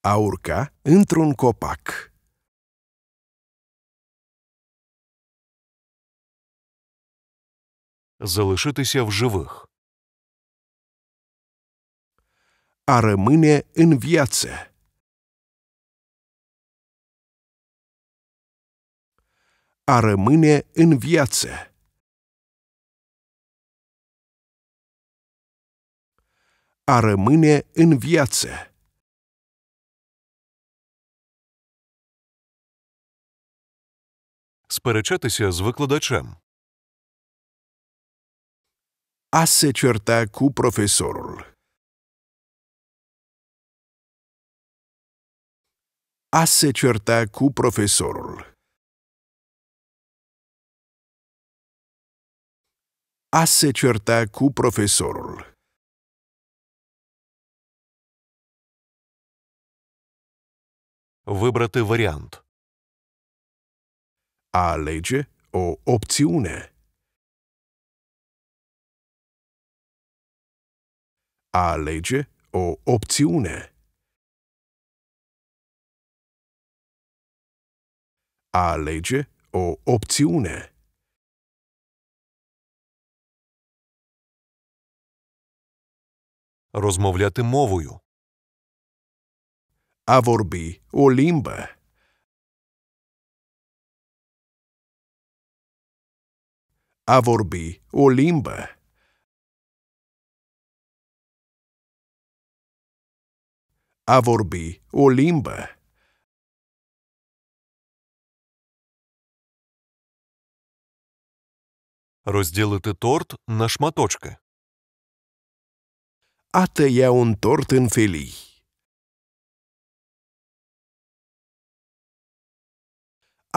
A urca într-un copac. Залишитися в живих. A rămâne în viață. A rămâne în viață. a rămâne în viață. Sperecetă-se z викладачем. A se certa cu profesorul. A se certa cu profesorul. A se certa cu profesorul. Вибрати варіант. A lege o opțiune. A lege o opțiune. A lege o opțiune. Розмовляти мовою a vorbi o limbă. A vorbi o limbă. A vorbi o limbă. Розділити торт на шматочки. А тăia un tort în felii.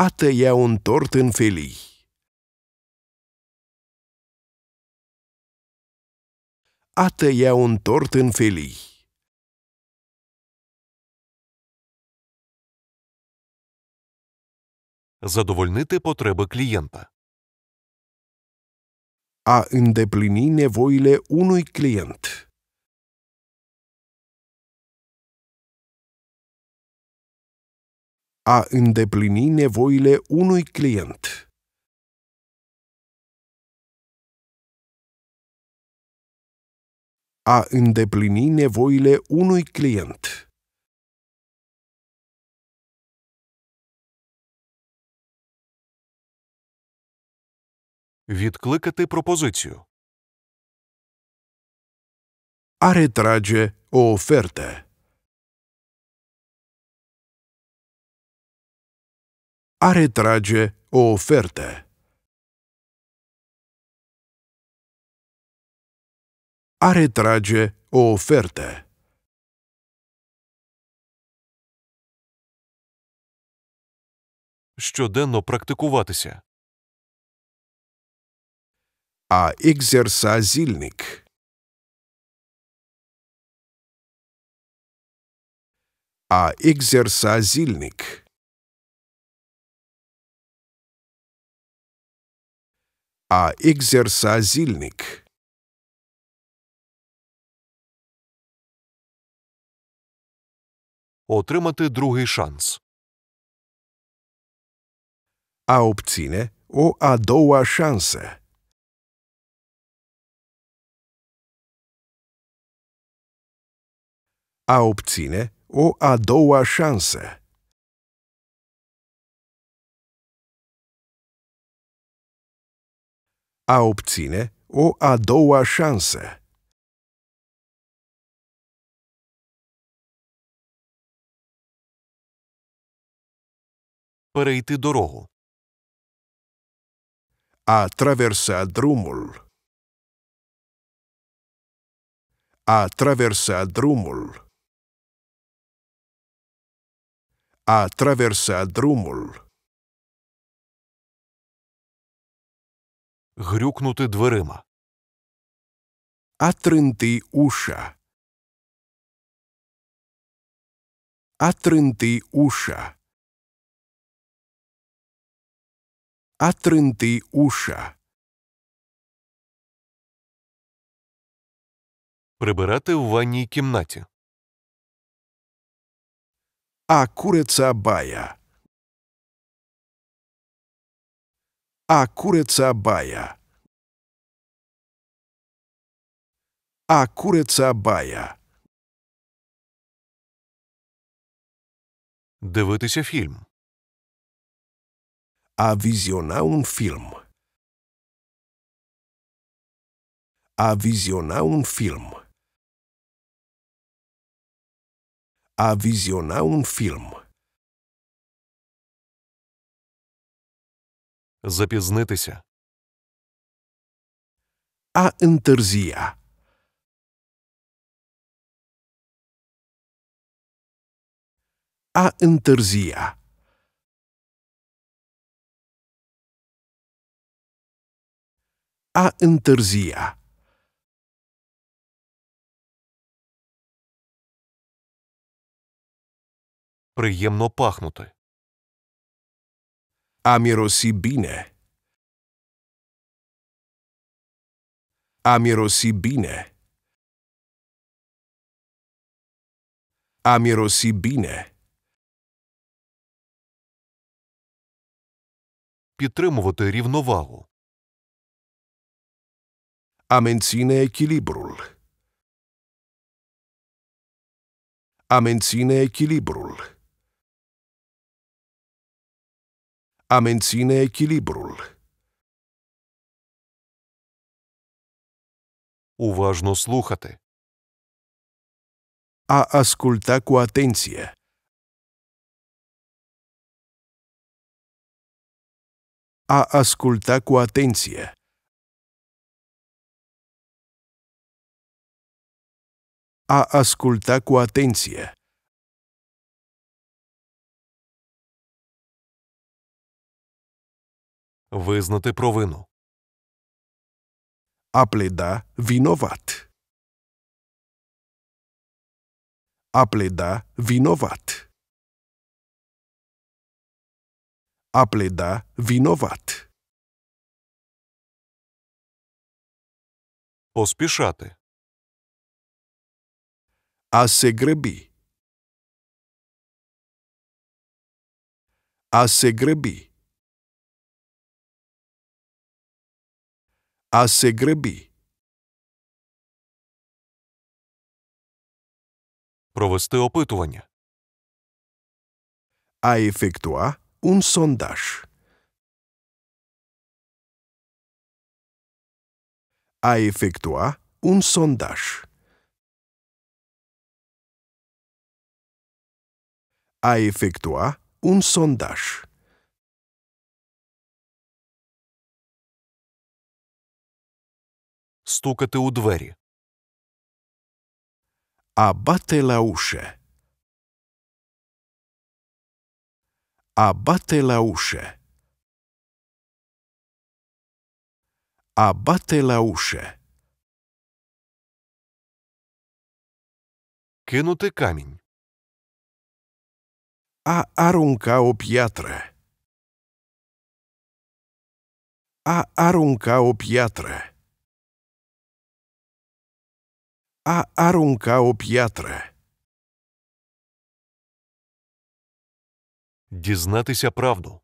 ată i-au întort în felii. Ată i-au întort în felii. Задовольнити потреби клієнта. A îndeplini nevoile unui client. a îndeplini nevoile unui client. A îndeplini nevoile unui client. Відкликати пропозицію. А ретраже о оферте. a retrage o ofertă. A retrage o ofertă. Щоденно практикуватися. A exersa zilnic. A exersa zilnic. a exersa zilnic. Отримати другий шанс. A obține o a doua șansă. A obține o a doua șansă. a obține o a doua șansă. Părăiti dorohu. A traversa drumul. A traversa drumul. A traversa drumul. грюкнути дверима. Атринти уша. Атринти уша. Атринти уша. Прибирати в ванній кімнаті. А курица бая. A curăța baia A curăța baia Дивитися фільм. A viziona un film. A viziona un film. A viziona un film. запізнитися. А інтерзія. А інтерзія. А інтерзія. Приємно пахнути. A mirosi bine. A mirosi bine. A mirosi bine. Підтримувати рівновагу. A menține echilibrul. A menține echilibrul. a menține echilibrul. Уважно слухати. A asculta cu atenție. A asculta cu atenție. A asculta cu atenție. визнати провину. Апледа виноват. Апледа виноват. Апледа виноват. Поспішати. А се греби. А греби. a se grăbi. Провести опитування. A efectua un sondaj. A efectua un sondaj. A efectua un sondaj. стукати у двері. Абате Лауше. Абате Лауше. Абате Лауше. Кинути камінь. A arunca o piatră. A arunca o piatră. a arunca o piatră. Дізнатися pravdu.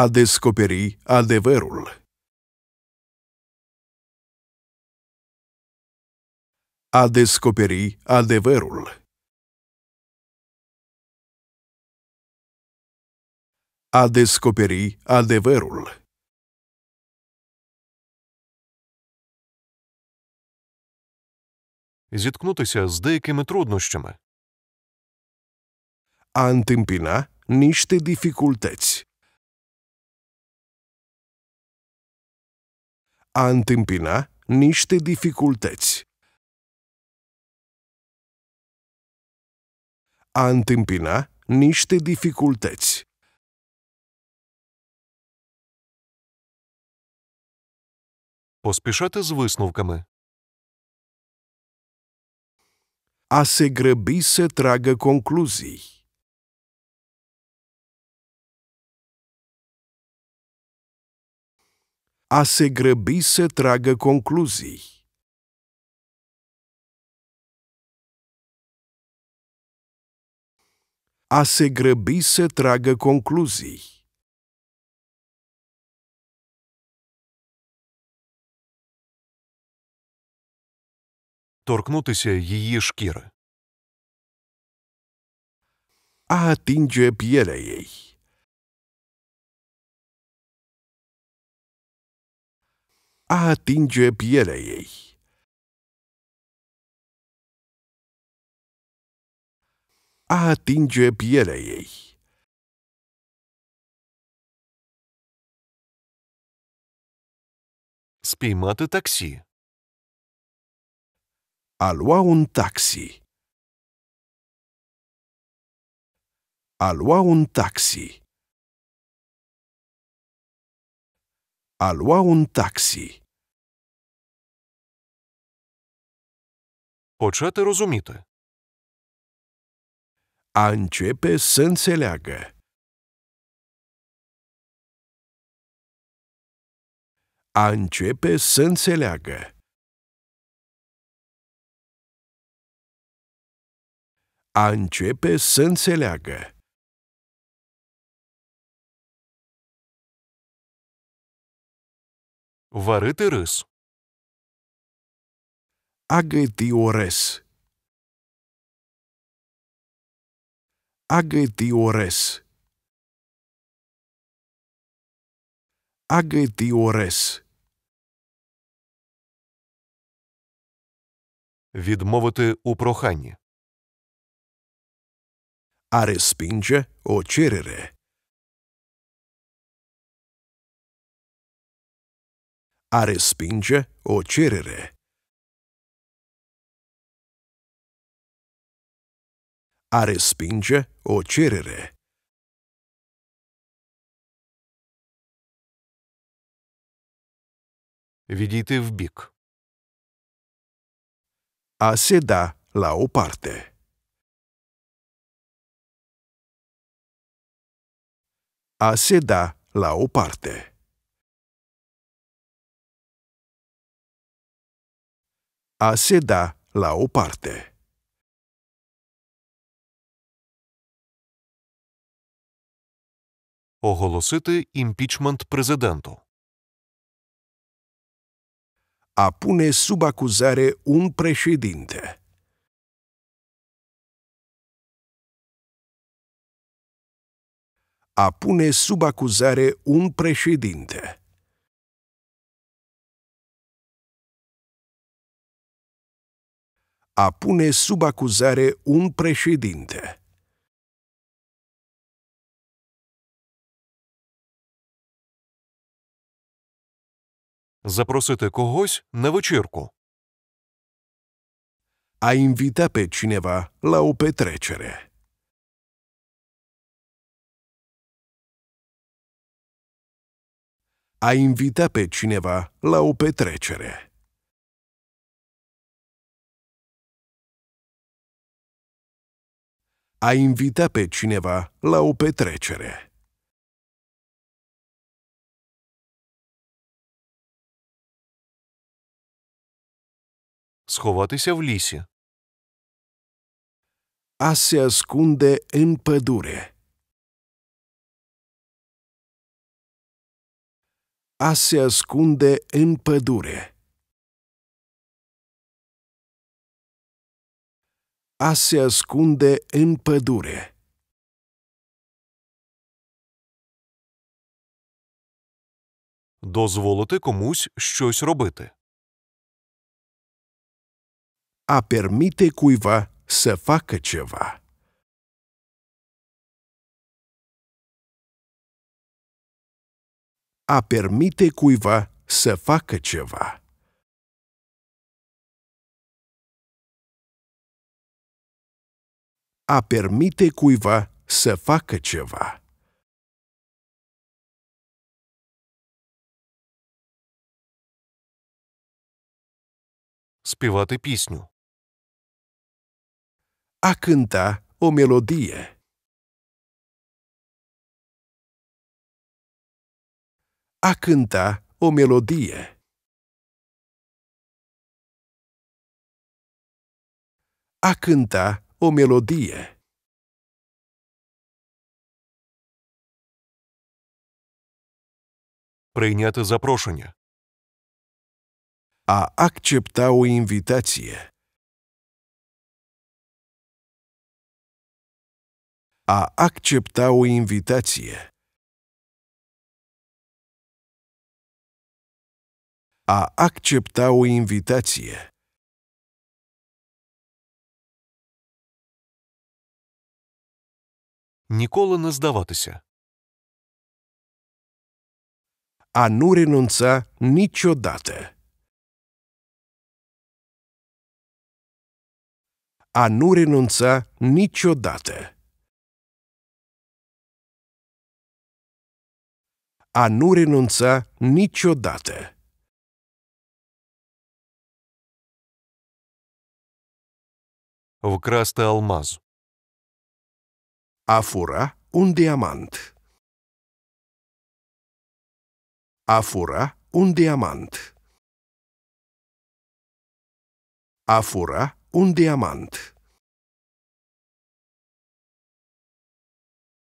A descoperi adevărul. A descoperi adevărul. A descoperi adevărul. зіткнутися з деякими труднощами. a întâmpina niște dificultăți. A întâmpina niște dificultăți. A întâmpina niște dificultăți. Поспішати з висновками. a se grăbi să tragă concluzii. A se grăbi să tragă concluzii. A se grăbi să tragă concluzii. торкнутися її шкіри. atinge pielea ei. Atinge pielea ei. Atinge pielea ei. Спіймати таксі. A lua un taxi A lua un taxi A lua un taxi Почати розуміти. A începe să înțeleagă. A începe să înțeleagă. a începe să înțeleagă. Варити рис. А гети орес. А гети орес. А гети орес. Відмовити у проханні a respinge o cerere. A respinge o cerere. A respinge o cerere. v bic. A se da la o parte. A se da la o parte. A se da la o parte. Оголосити імпічмент президенту. A pune sub acuzare un președinte. a pune sub acuzare un președinte. A pune sub acuzare un președinte. Запросити когось на вечірку. A invita pe cineva la o petrecere. a invita pe cineva la o petrecere. A invita pe cineva la o petrecere. Сховатися в лісі. А se ascunde în pădure. a se ascunde în pădure. A se ascunde în pădure. Дозволити комусь щось робити. A permite cuiva să facă ceva. a permite cuiva să facă ceva. A permite cuiva să facă ceva. Співати пісню. А cânta o melodie. a cânta o melodie. A cânta o melodie. Прийняти запрошення. A accepta o invitație. A accepta o invitație. a accepta o invitație. Ніколи не здаватися. А ну renunța niciodată. A nu renunța niciodată. A nu renunța niciodată. вкрасти алмаз. A fura un diamant. A fura un diamant. A fura un diamant.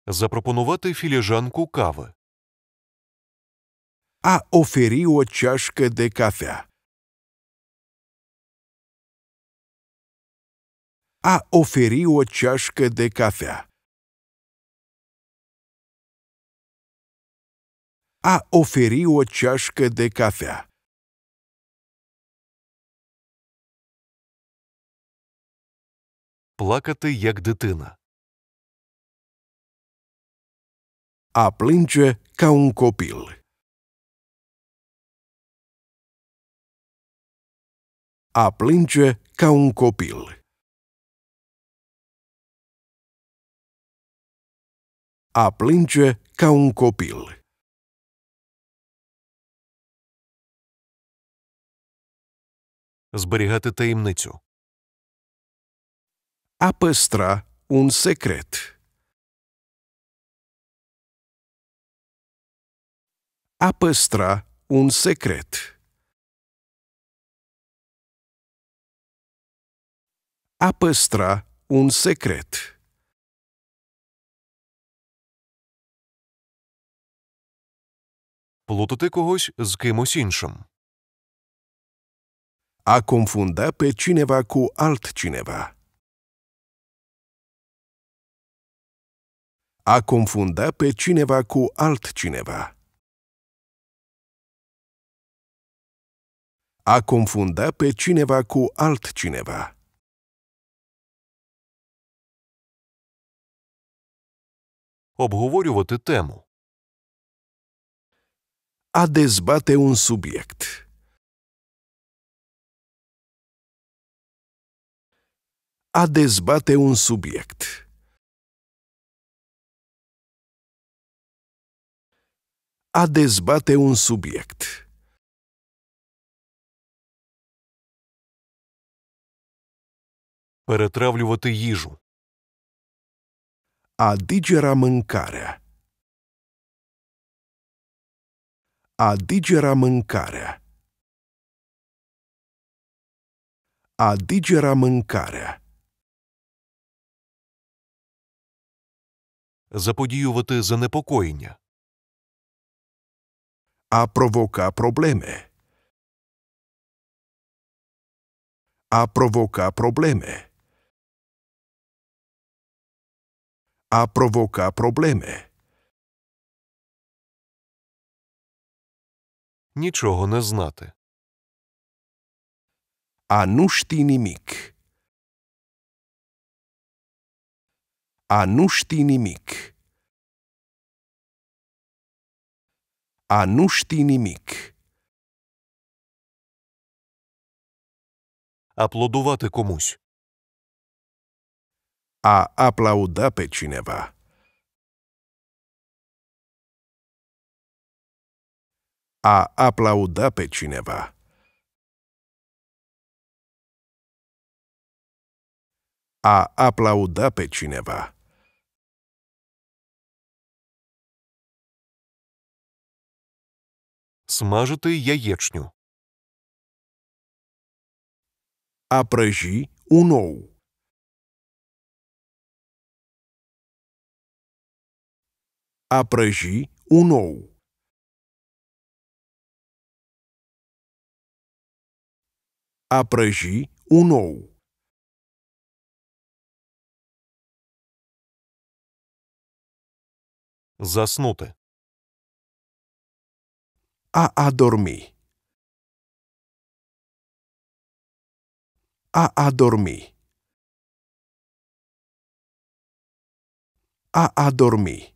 Запропонувати філіжанку кави. A oferi o ceașcă de cafea. a oferi o ceașcă de cafea. A oferi o ceașcă de cafea. Плакати як дитина. A plânge ca un copil. A plânge ca un copil. a plânge ca un copil. Зберігати таємницю. A păstra un secret. A păstra un secret. A păstra un secret. плутати когось з кимось іншим. A confunda pe cineva cu altcineva. A confunda pe cineva cu altcineva. A confunda pe cineva cu altcineva. Обговорювати тему. a dezbate un subiect. A dezbate un subiect. A dezbate un subiect. Перетравлювати їжу. A digera mâncarea. Adigera mâncarea Adigera мâncarea Заподіювати занепокоєння. А провока проблеми. А провока проблеми. А провока проблеми. нічого не знати. А ну ти німік. А ну ти німік. А ну Аплодувати комусь. А аплауда печінева. a aplauda pe cineva. A aplauda pe cineva. Смажити яєчню. A prăji un ou. A prăji un ou. a prăji un ou. Заснути. А адорми. А адорми. А адорми.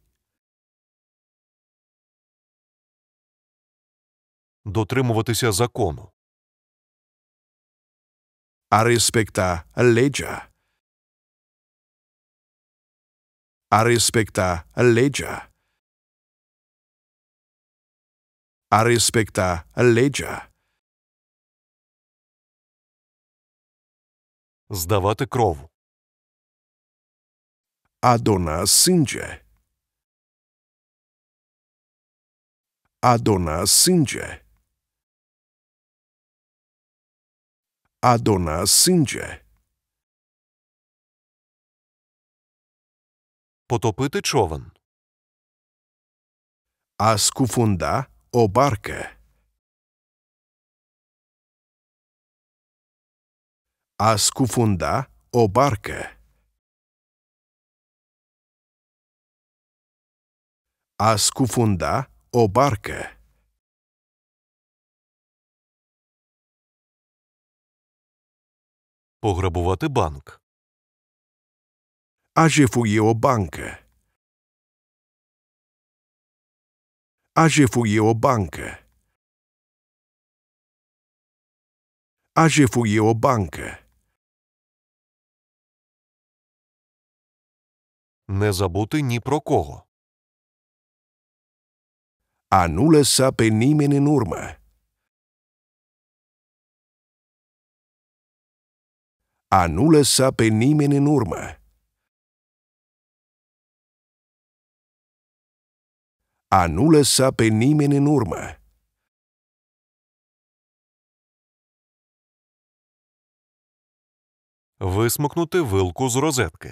Дотримуватися закону a respecta legea. A respecta legea. A respecta legea. Здавати кров. А дона синже. А дона синже. a dona sânge. Потопити човен. A scufunda o barcă. A scufunda o barcă. A scufunda o barcă. пограбувати банк. Ажефуєо банке. Ажефуєо банке. Ажефуєо банке. Не забути ні про кого. Анулеса пенімені нурме. a nu lăsa pe nimeni în urmă. A nu lăsa pe nimeni în urmă. Висмокнути вилку з розетки.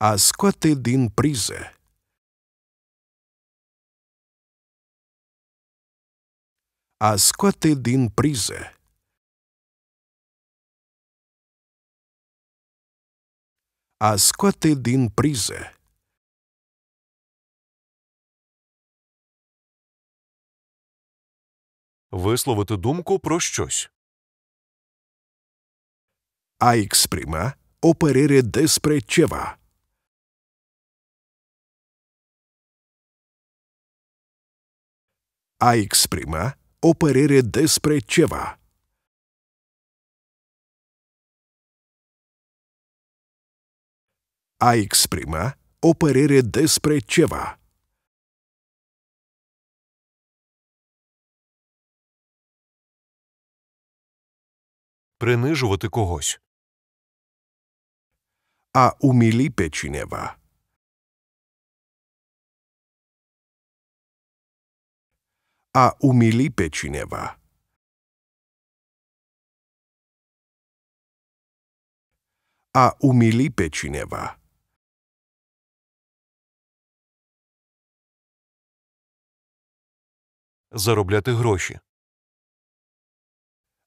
А скоти din priză. A scoate din priză. a scoate din priză. Висловити думку про щось. A exprima o părere despre ceva. A exprima o părere despre ceva. a exprima o părere despre ceva. Принижувати когось. А умілі pe cineva. A umili pe cineva. A umili pe cineva. заробляти гроші.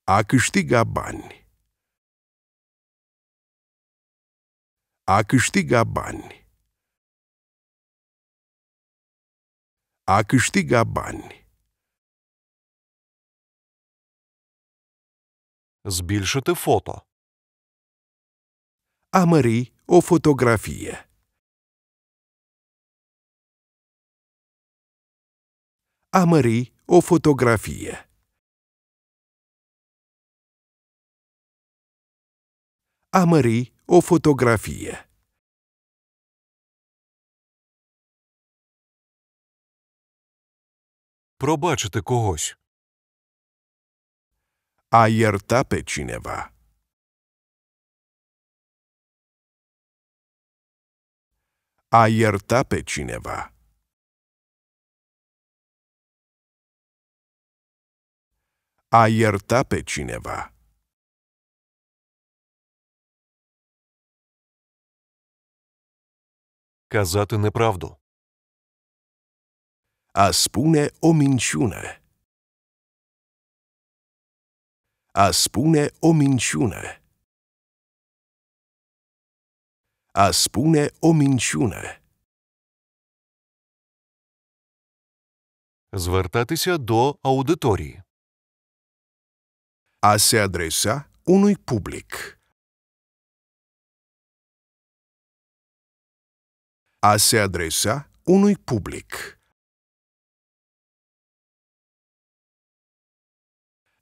А câștiga bani. A câștiga bani. A câștiga bani. Збільшити фото. A mări o fotografie. A mări o fotografie A mări o fotografie Пробачити когось. A ierta pe cineva. A ierta pe cineva. a ierta pe cineva. Казати неправду. A spune o minciună. A spune o minciună. A spune o minciună. Звертатися do аудиторії a se adresa unui public. A se adresa unui public.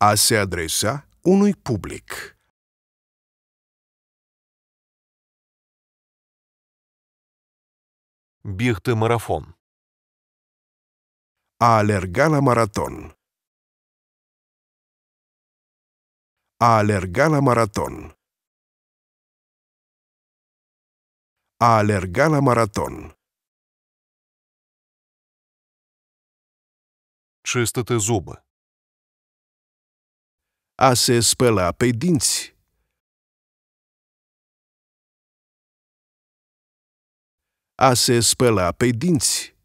A se adresa unui public. Бігти марафон. A alerga la maraton. A alerga la maraton A alerga la maraton Чистити зуби. A se spăla pe dinți. A se spăla pe dinți.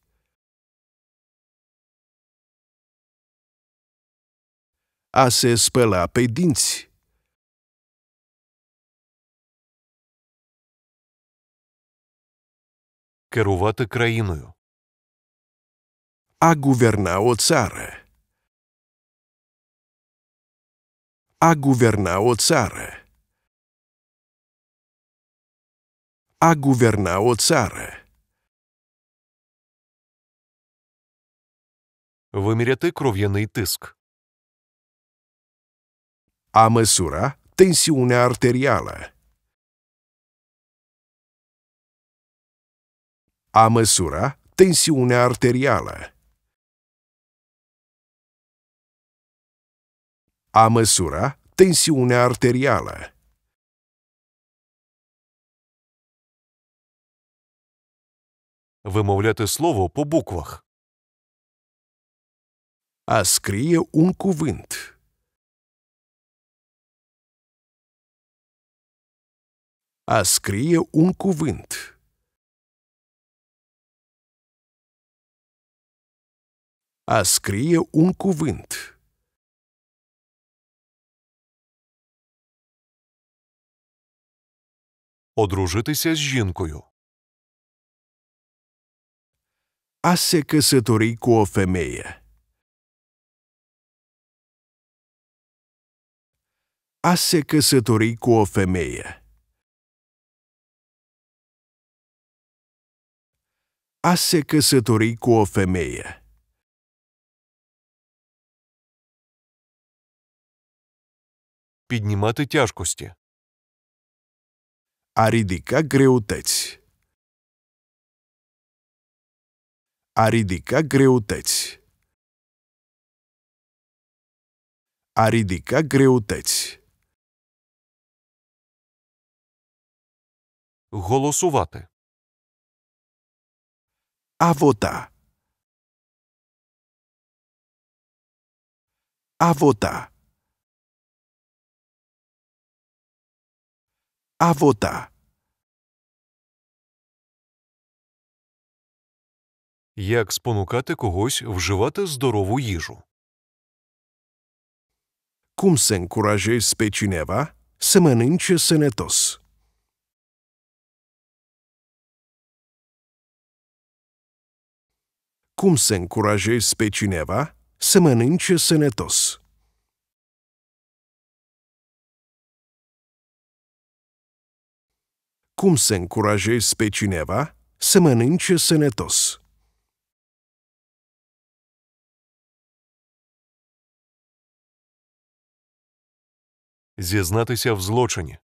A se spăla pe dinți. керувати країною. А гувернао царе. А гувернао царе. А гувернао царе. Виміряти кров'яний тиск. А месура – тенсіуне артеріале. A măsura tensiunea arterială. A măsura tensiunea arterială. Вимовляти слово по буквах. A scrie un cuvânt. A scrie un cuvânt. a scrie un cuvânt. Odrujiteți-se з жінкою. A se căsători cu o femeie. A se căsători cu o femeie. A se căsători cu o femeie. піднімати тяжкості. Арідика греутець. Арідика греутець. Арідика греутець. Голосувати. Авота. Авота. A vota. Як спонукати когось вживати здорову їжу? Cum să încurajezi pe cineva să mănânce sănătos? Cum să încurajezi pe cineva să mănânce sănătos? cum să încurajezi pe cineva să mănânce sănătos. Зізнатися в злочині.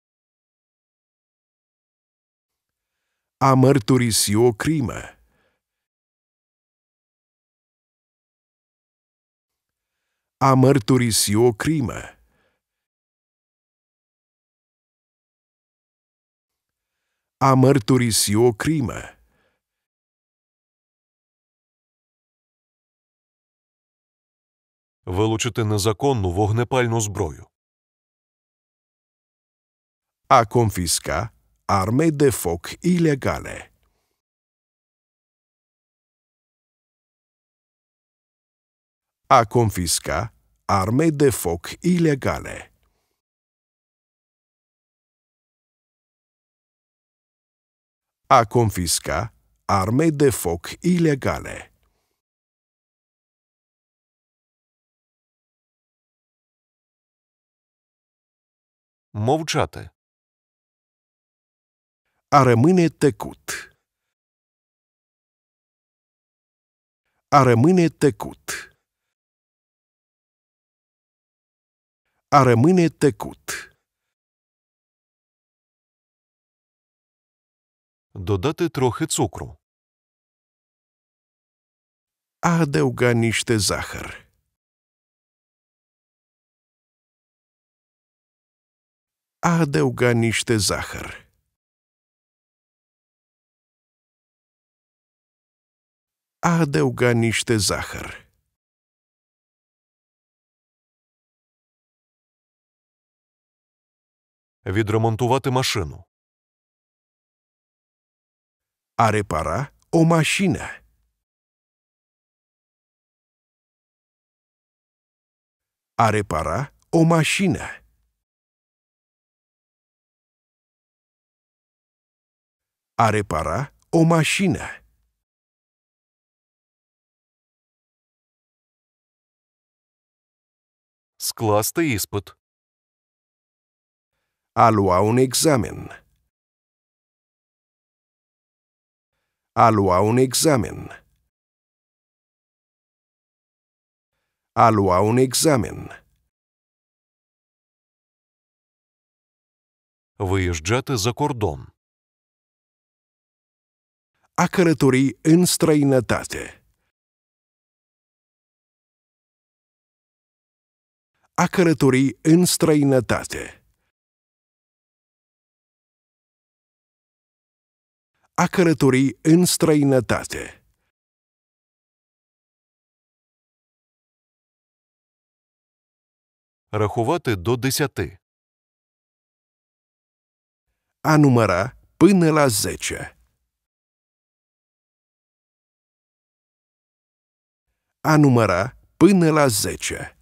А мертурісі о кріме. A mărturisi o crimă. a mărturisi o crimă. Вилучити незаконну вогнепальну зброю. A confisca arme de foc ilegale. A confisca arme de foc ilegale. a confisca arme de foc ilegale. Мовчати. А rămâne tăcut. A rămâne tăcut. A rămâne tăcut. Додати трохи цукру. А де уганіжте захар? А де уганіжте захар? А де уганіжте захар? Відремонтувати машину. A repara o mașină. A repara o mașină. A repara o mașină. Скласти іспит. A lua un examen. A lua un examen. A lua un examen. Виїжджати за кордон. A călători în străinătate. A călători în străinătate. a călători în străinătate. Рахувати do десяти. A număra până la 10. A număra până la 10.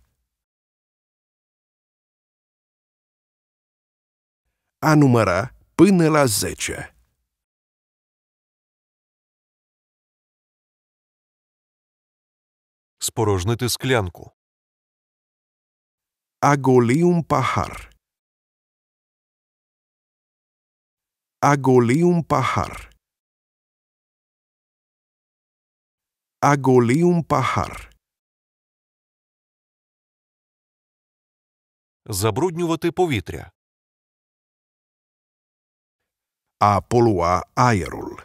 A număra până la 10. спорожнити склянку. Аголіум пахар. pajar. пахар. Аголіум пахар. Забруднювати повітря. А полуа аерул.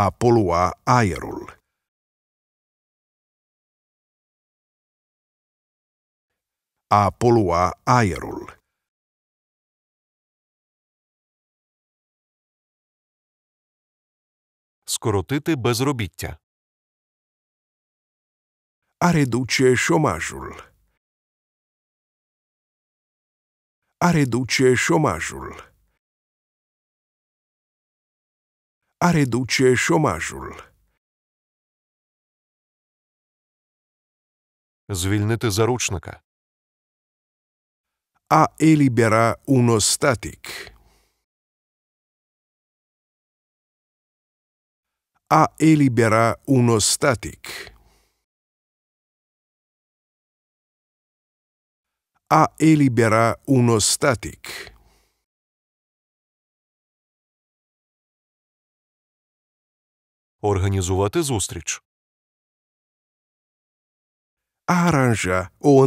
a polua aerul. A polua aerul. Скоротити безробіття. A reduce șomajul. A reduce șomajul. a reduce șomajul. Звільнити заручника. A elibera un ostatic. A elibera un ostatic. A elibera un ostatic. організувати зустріч. Аранжа о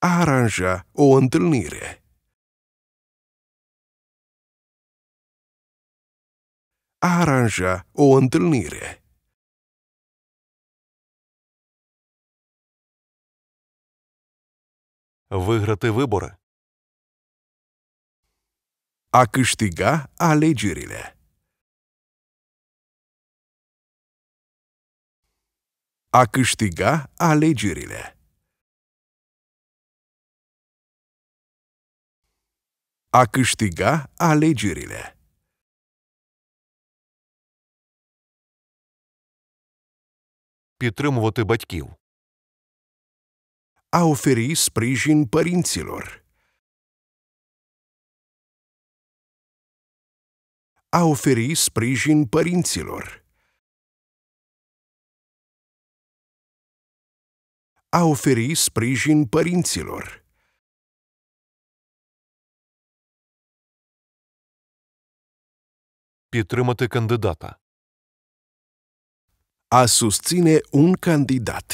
Аранжа о Аранжа о Виграти вибори. A câștiga alegerile. A câștiga alegerile. A câștiga alegerile. Підтримувати bătchiu. A oferi sprijin părinților. a oferi sprijin părinților. A oferi sprijin părinților. Підтримати candidata. A susține un candidat.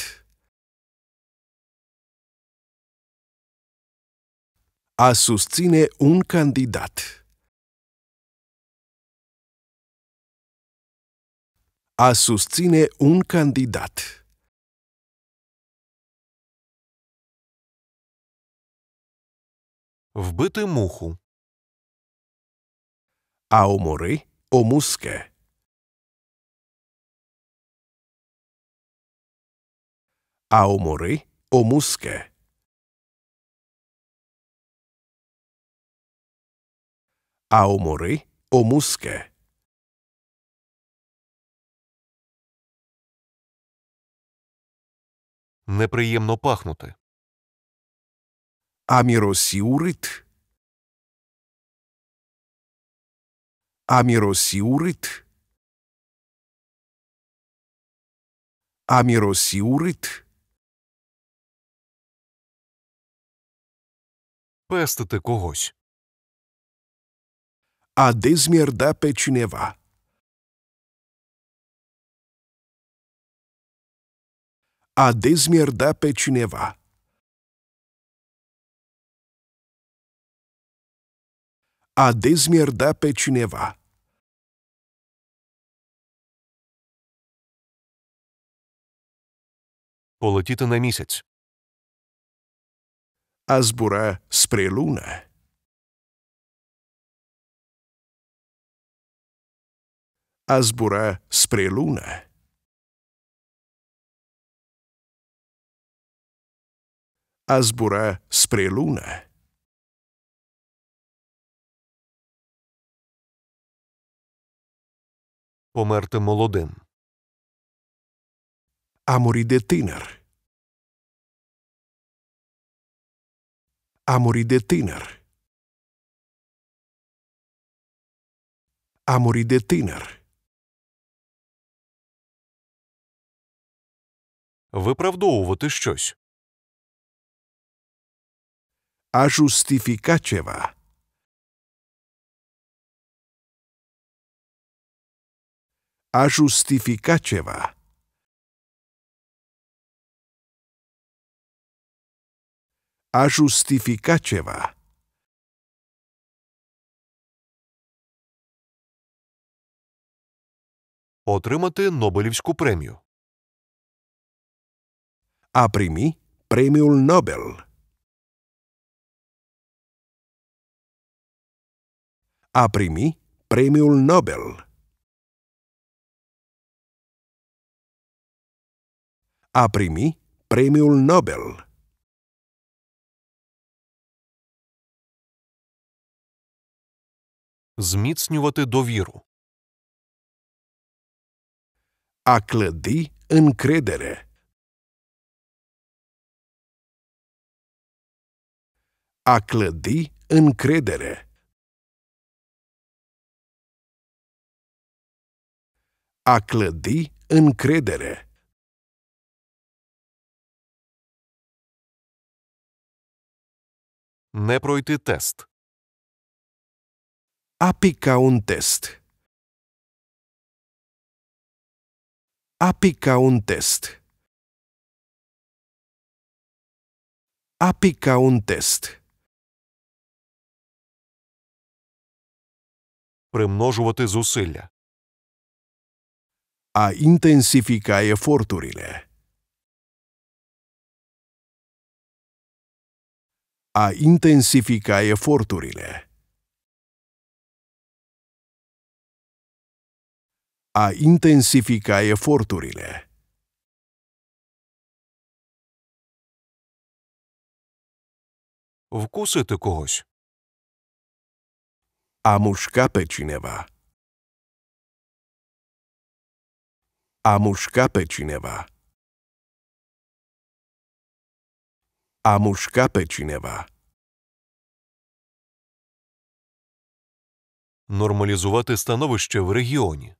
A susține un candidat. A susține un candidat. Вбити муху. А умори о муске. А умори о муске. А умори о муске. неприємно пахнути. Аміросіурит. Аміросіурит. Аміросіурит. Пестити когось. Адизмірда печнева? A dezmierda pe cineva. A dezmierda pe cineva. Полетіти на місяць. А збура спре луна. A zbura spre lună. a zbura spre lună. Померти молодим. А моріде тинер. А моріде тинер. A muri de Виправдовувати щось. a justifica ceva. A justifica ceva. A justifica ceva. Отримати Нобелівську премію. А прими преміул Нобел. a primi premiul Nobel. A primi premiul Nobel. Зміцнювати довіру. A clădi încredere. A clădi încredere. A clădi încredere. Neproiti test. A pica un test. A pica un test. A pica un test. Примножувати зусилля a intensifica eforturile. A intensifica eforturile. A intensifica eforturile. Вкусити когось. A mușca pe cineva. A mușca pe cineva. A mușca pe cineva. Нормалізувати становище в регіоні.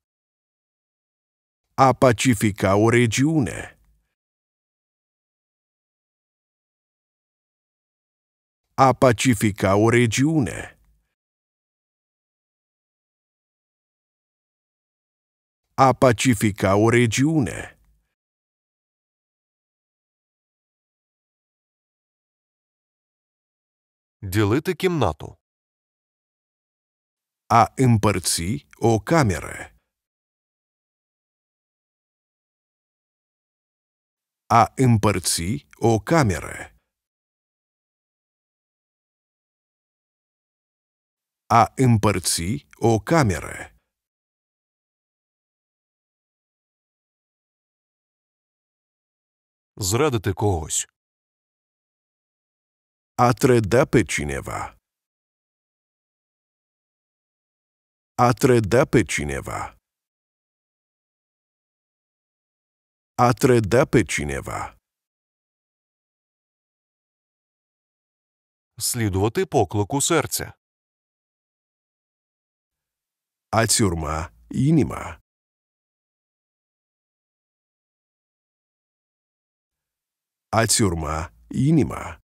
A pacifica o regiune. A pacifica o regiune. a pacifica o regiune. Ділити кімнату. A împărți o cameră. A împărți o cameră. A împărți o cameră. зрадити когось. Атреда Печінєва. Атреда Печінєва. Атреда Печінєва. Слідувати поклику серця. А Ацюрма ініма. а тюрьма — inima.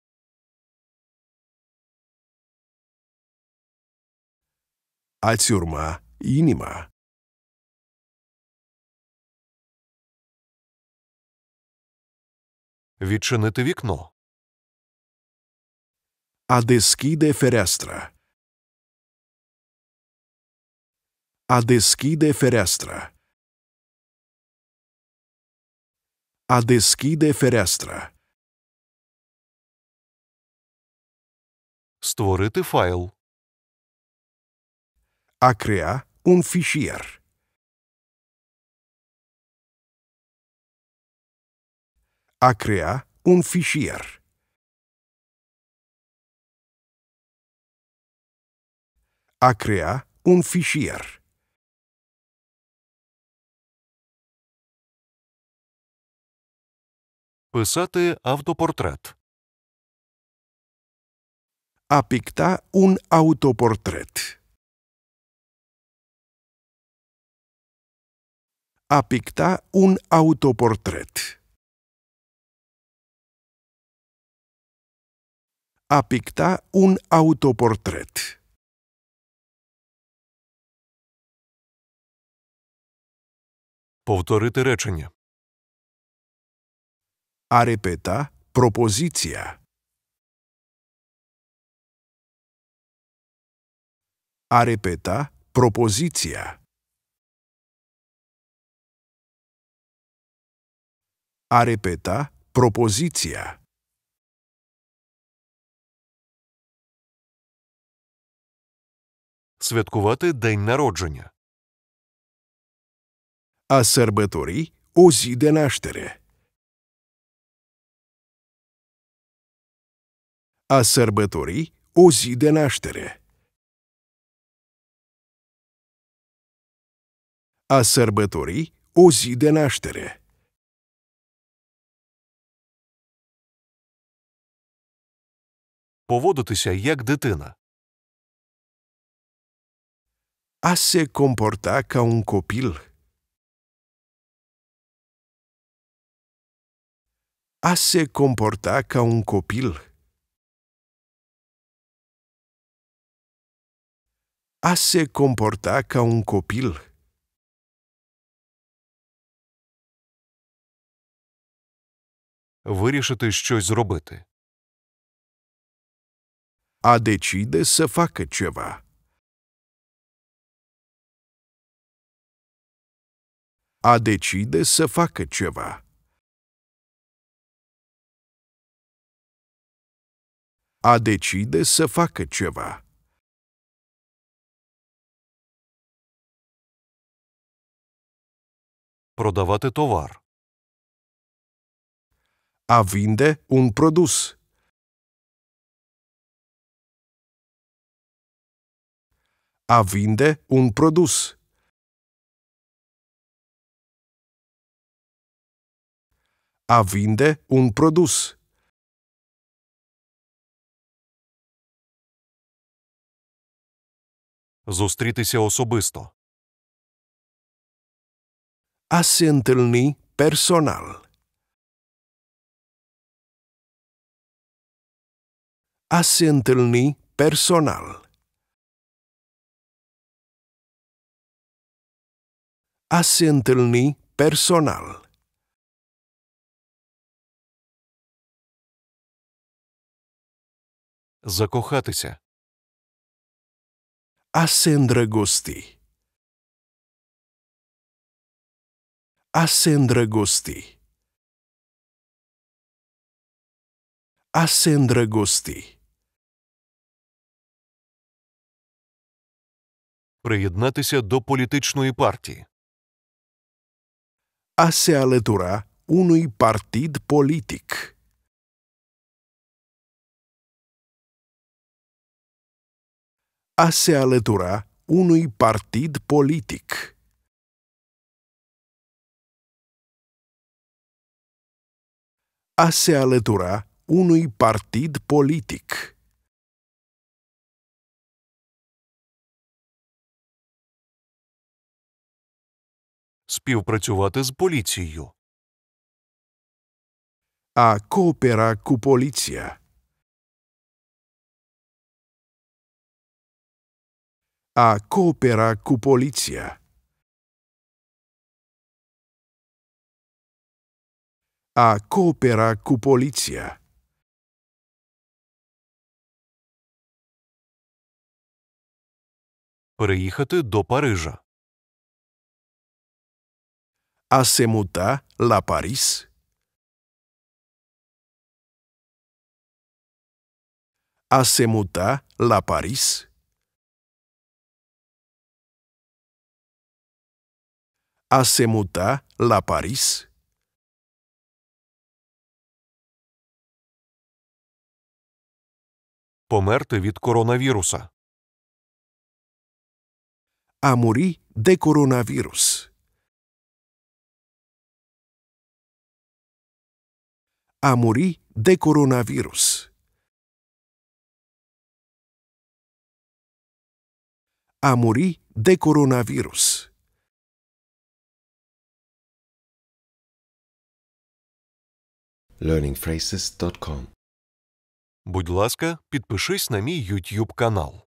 А тюрьма — inima. Відчинити вікно. A deschide fereastra. A deschide fereastra. A deschide fereastra. Створити файл. A crea un fișier. A crea un fișier. A crea un fișier. Писати автопортрет. a picta un autoportret. A picta un autoportret. A picta un autoportret. Повторити речення. А репета пропозиція. A repeta propoziția. A repeta propoziția. Святкувати день народження. A sărbători o zi de naștere. A sărbători o zi de naștere. a sărbători o zi de naștere. Поводитися як дитина. A se comporta ca un copil. A se comporta ca un copil. a se comporta ca un copil. вирішити щось зробити. А дечіде се факечева. А дечіде се факечева. А дечіде се факечева. Продавати товар. a vinde un produs. A vinde un produs. A vinde un produs. Зустрітися особисто. A se întâlni personal. asientelný personál. Asientelný personál. Zakochati se. Asendragosti. Asendragosti. Asendragosti. gosti. приєднатися до політичної партії. Hace alătura unui partid politic. A se alătura unui partid politic. A se alătura unui partid politic. співпрацювати з поліцією. А копера ку поліція. А копера ку поліція. А копера ку поліція. Переїхати до Парижа. a se mutar la Paris? A se mutar la Paris? A se mutar la Paris? Померти від коронавіруса. А мурі де коронавірус. a muri de coronavirus. A muri de coronavirus. learningphrases.com Будь ласка, підпишись на мій YouTube канал.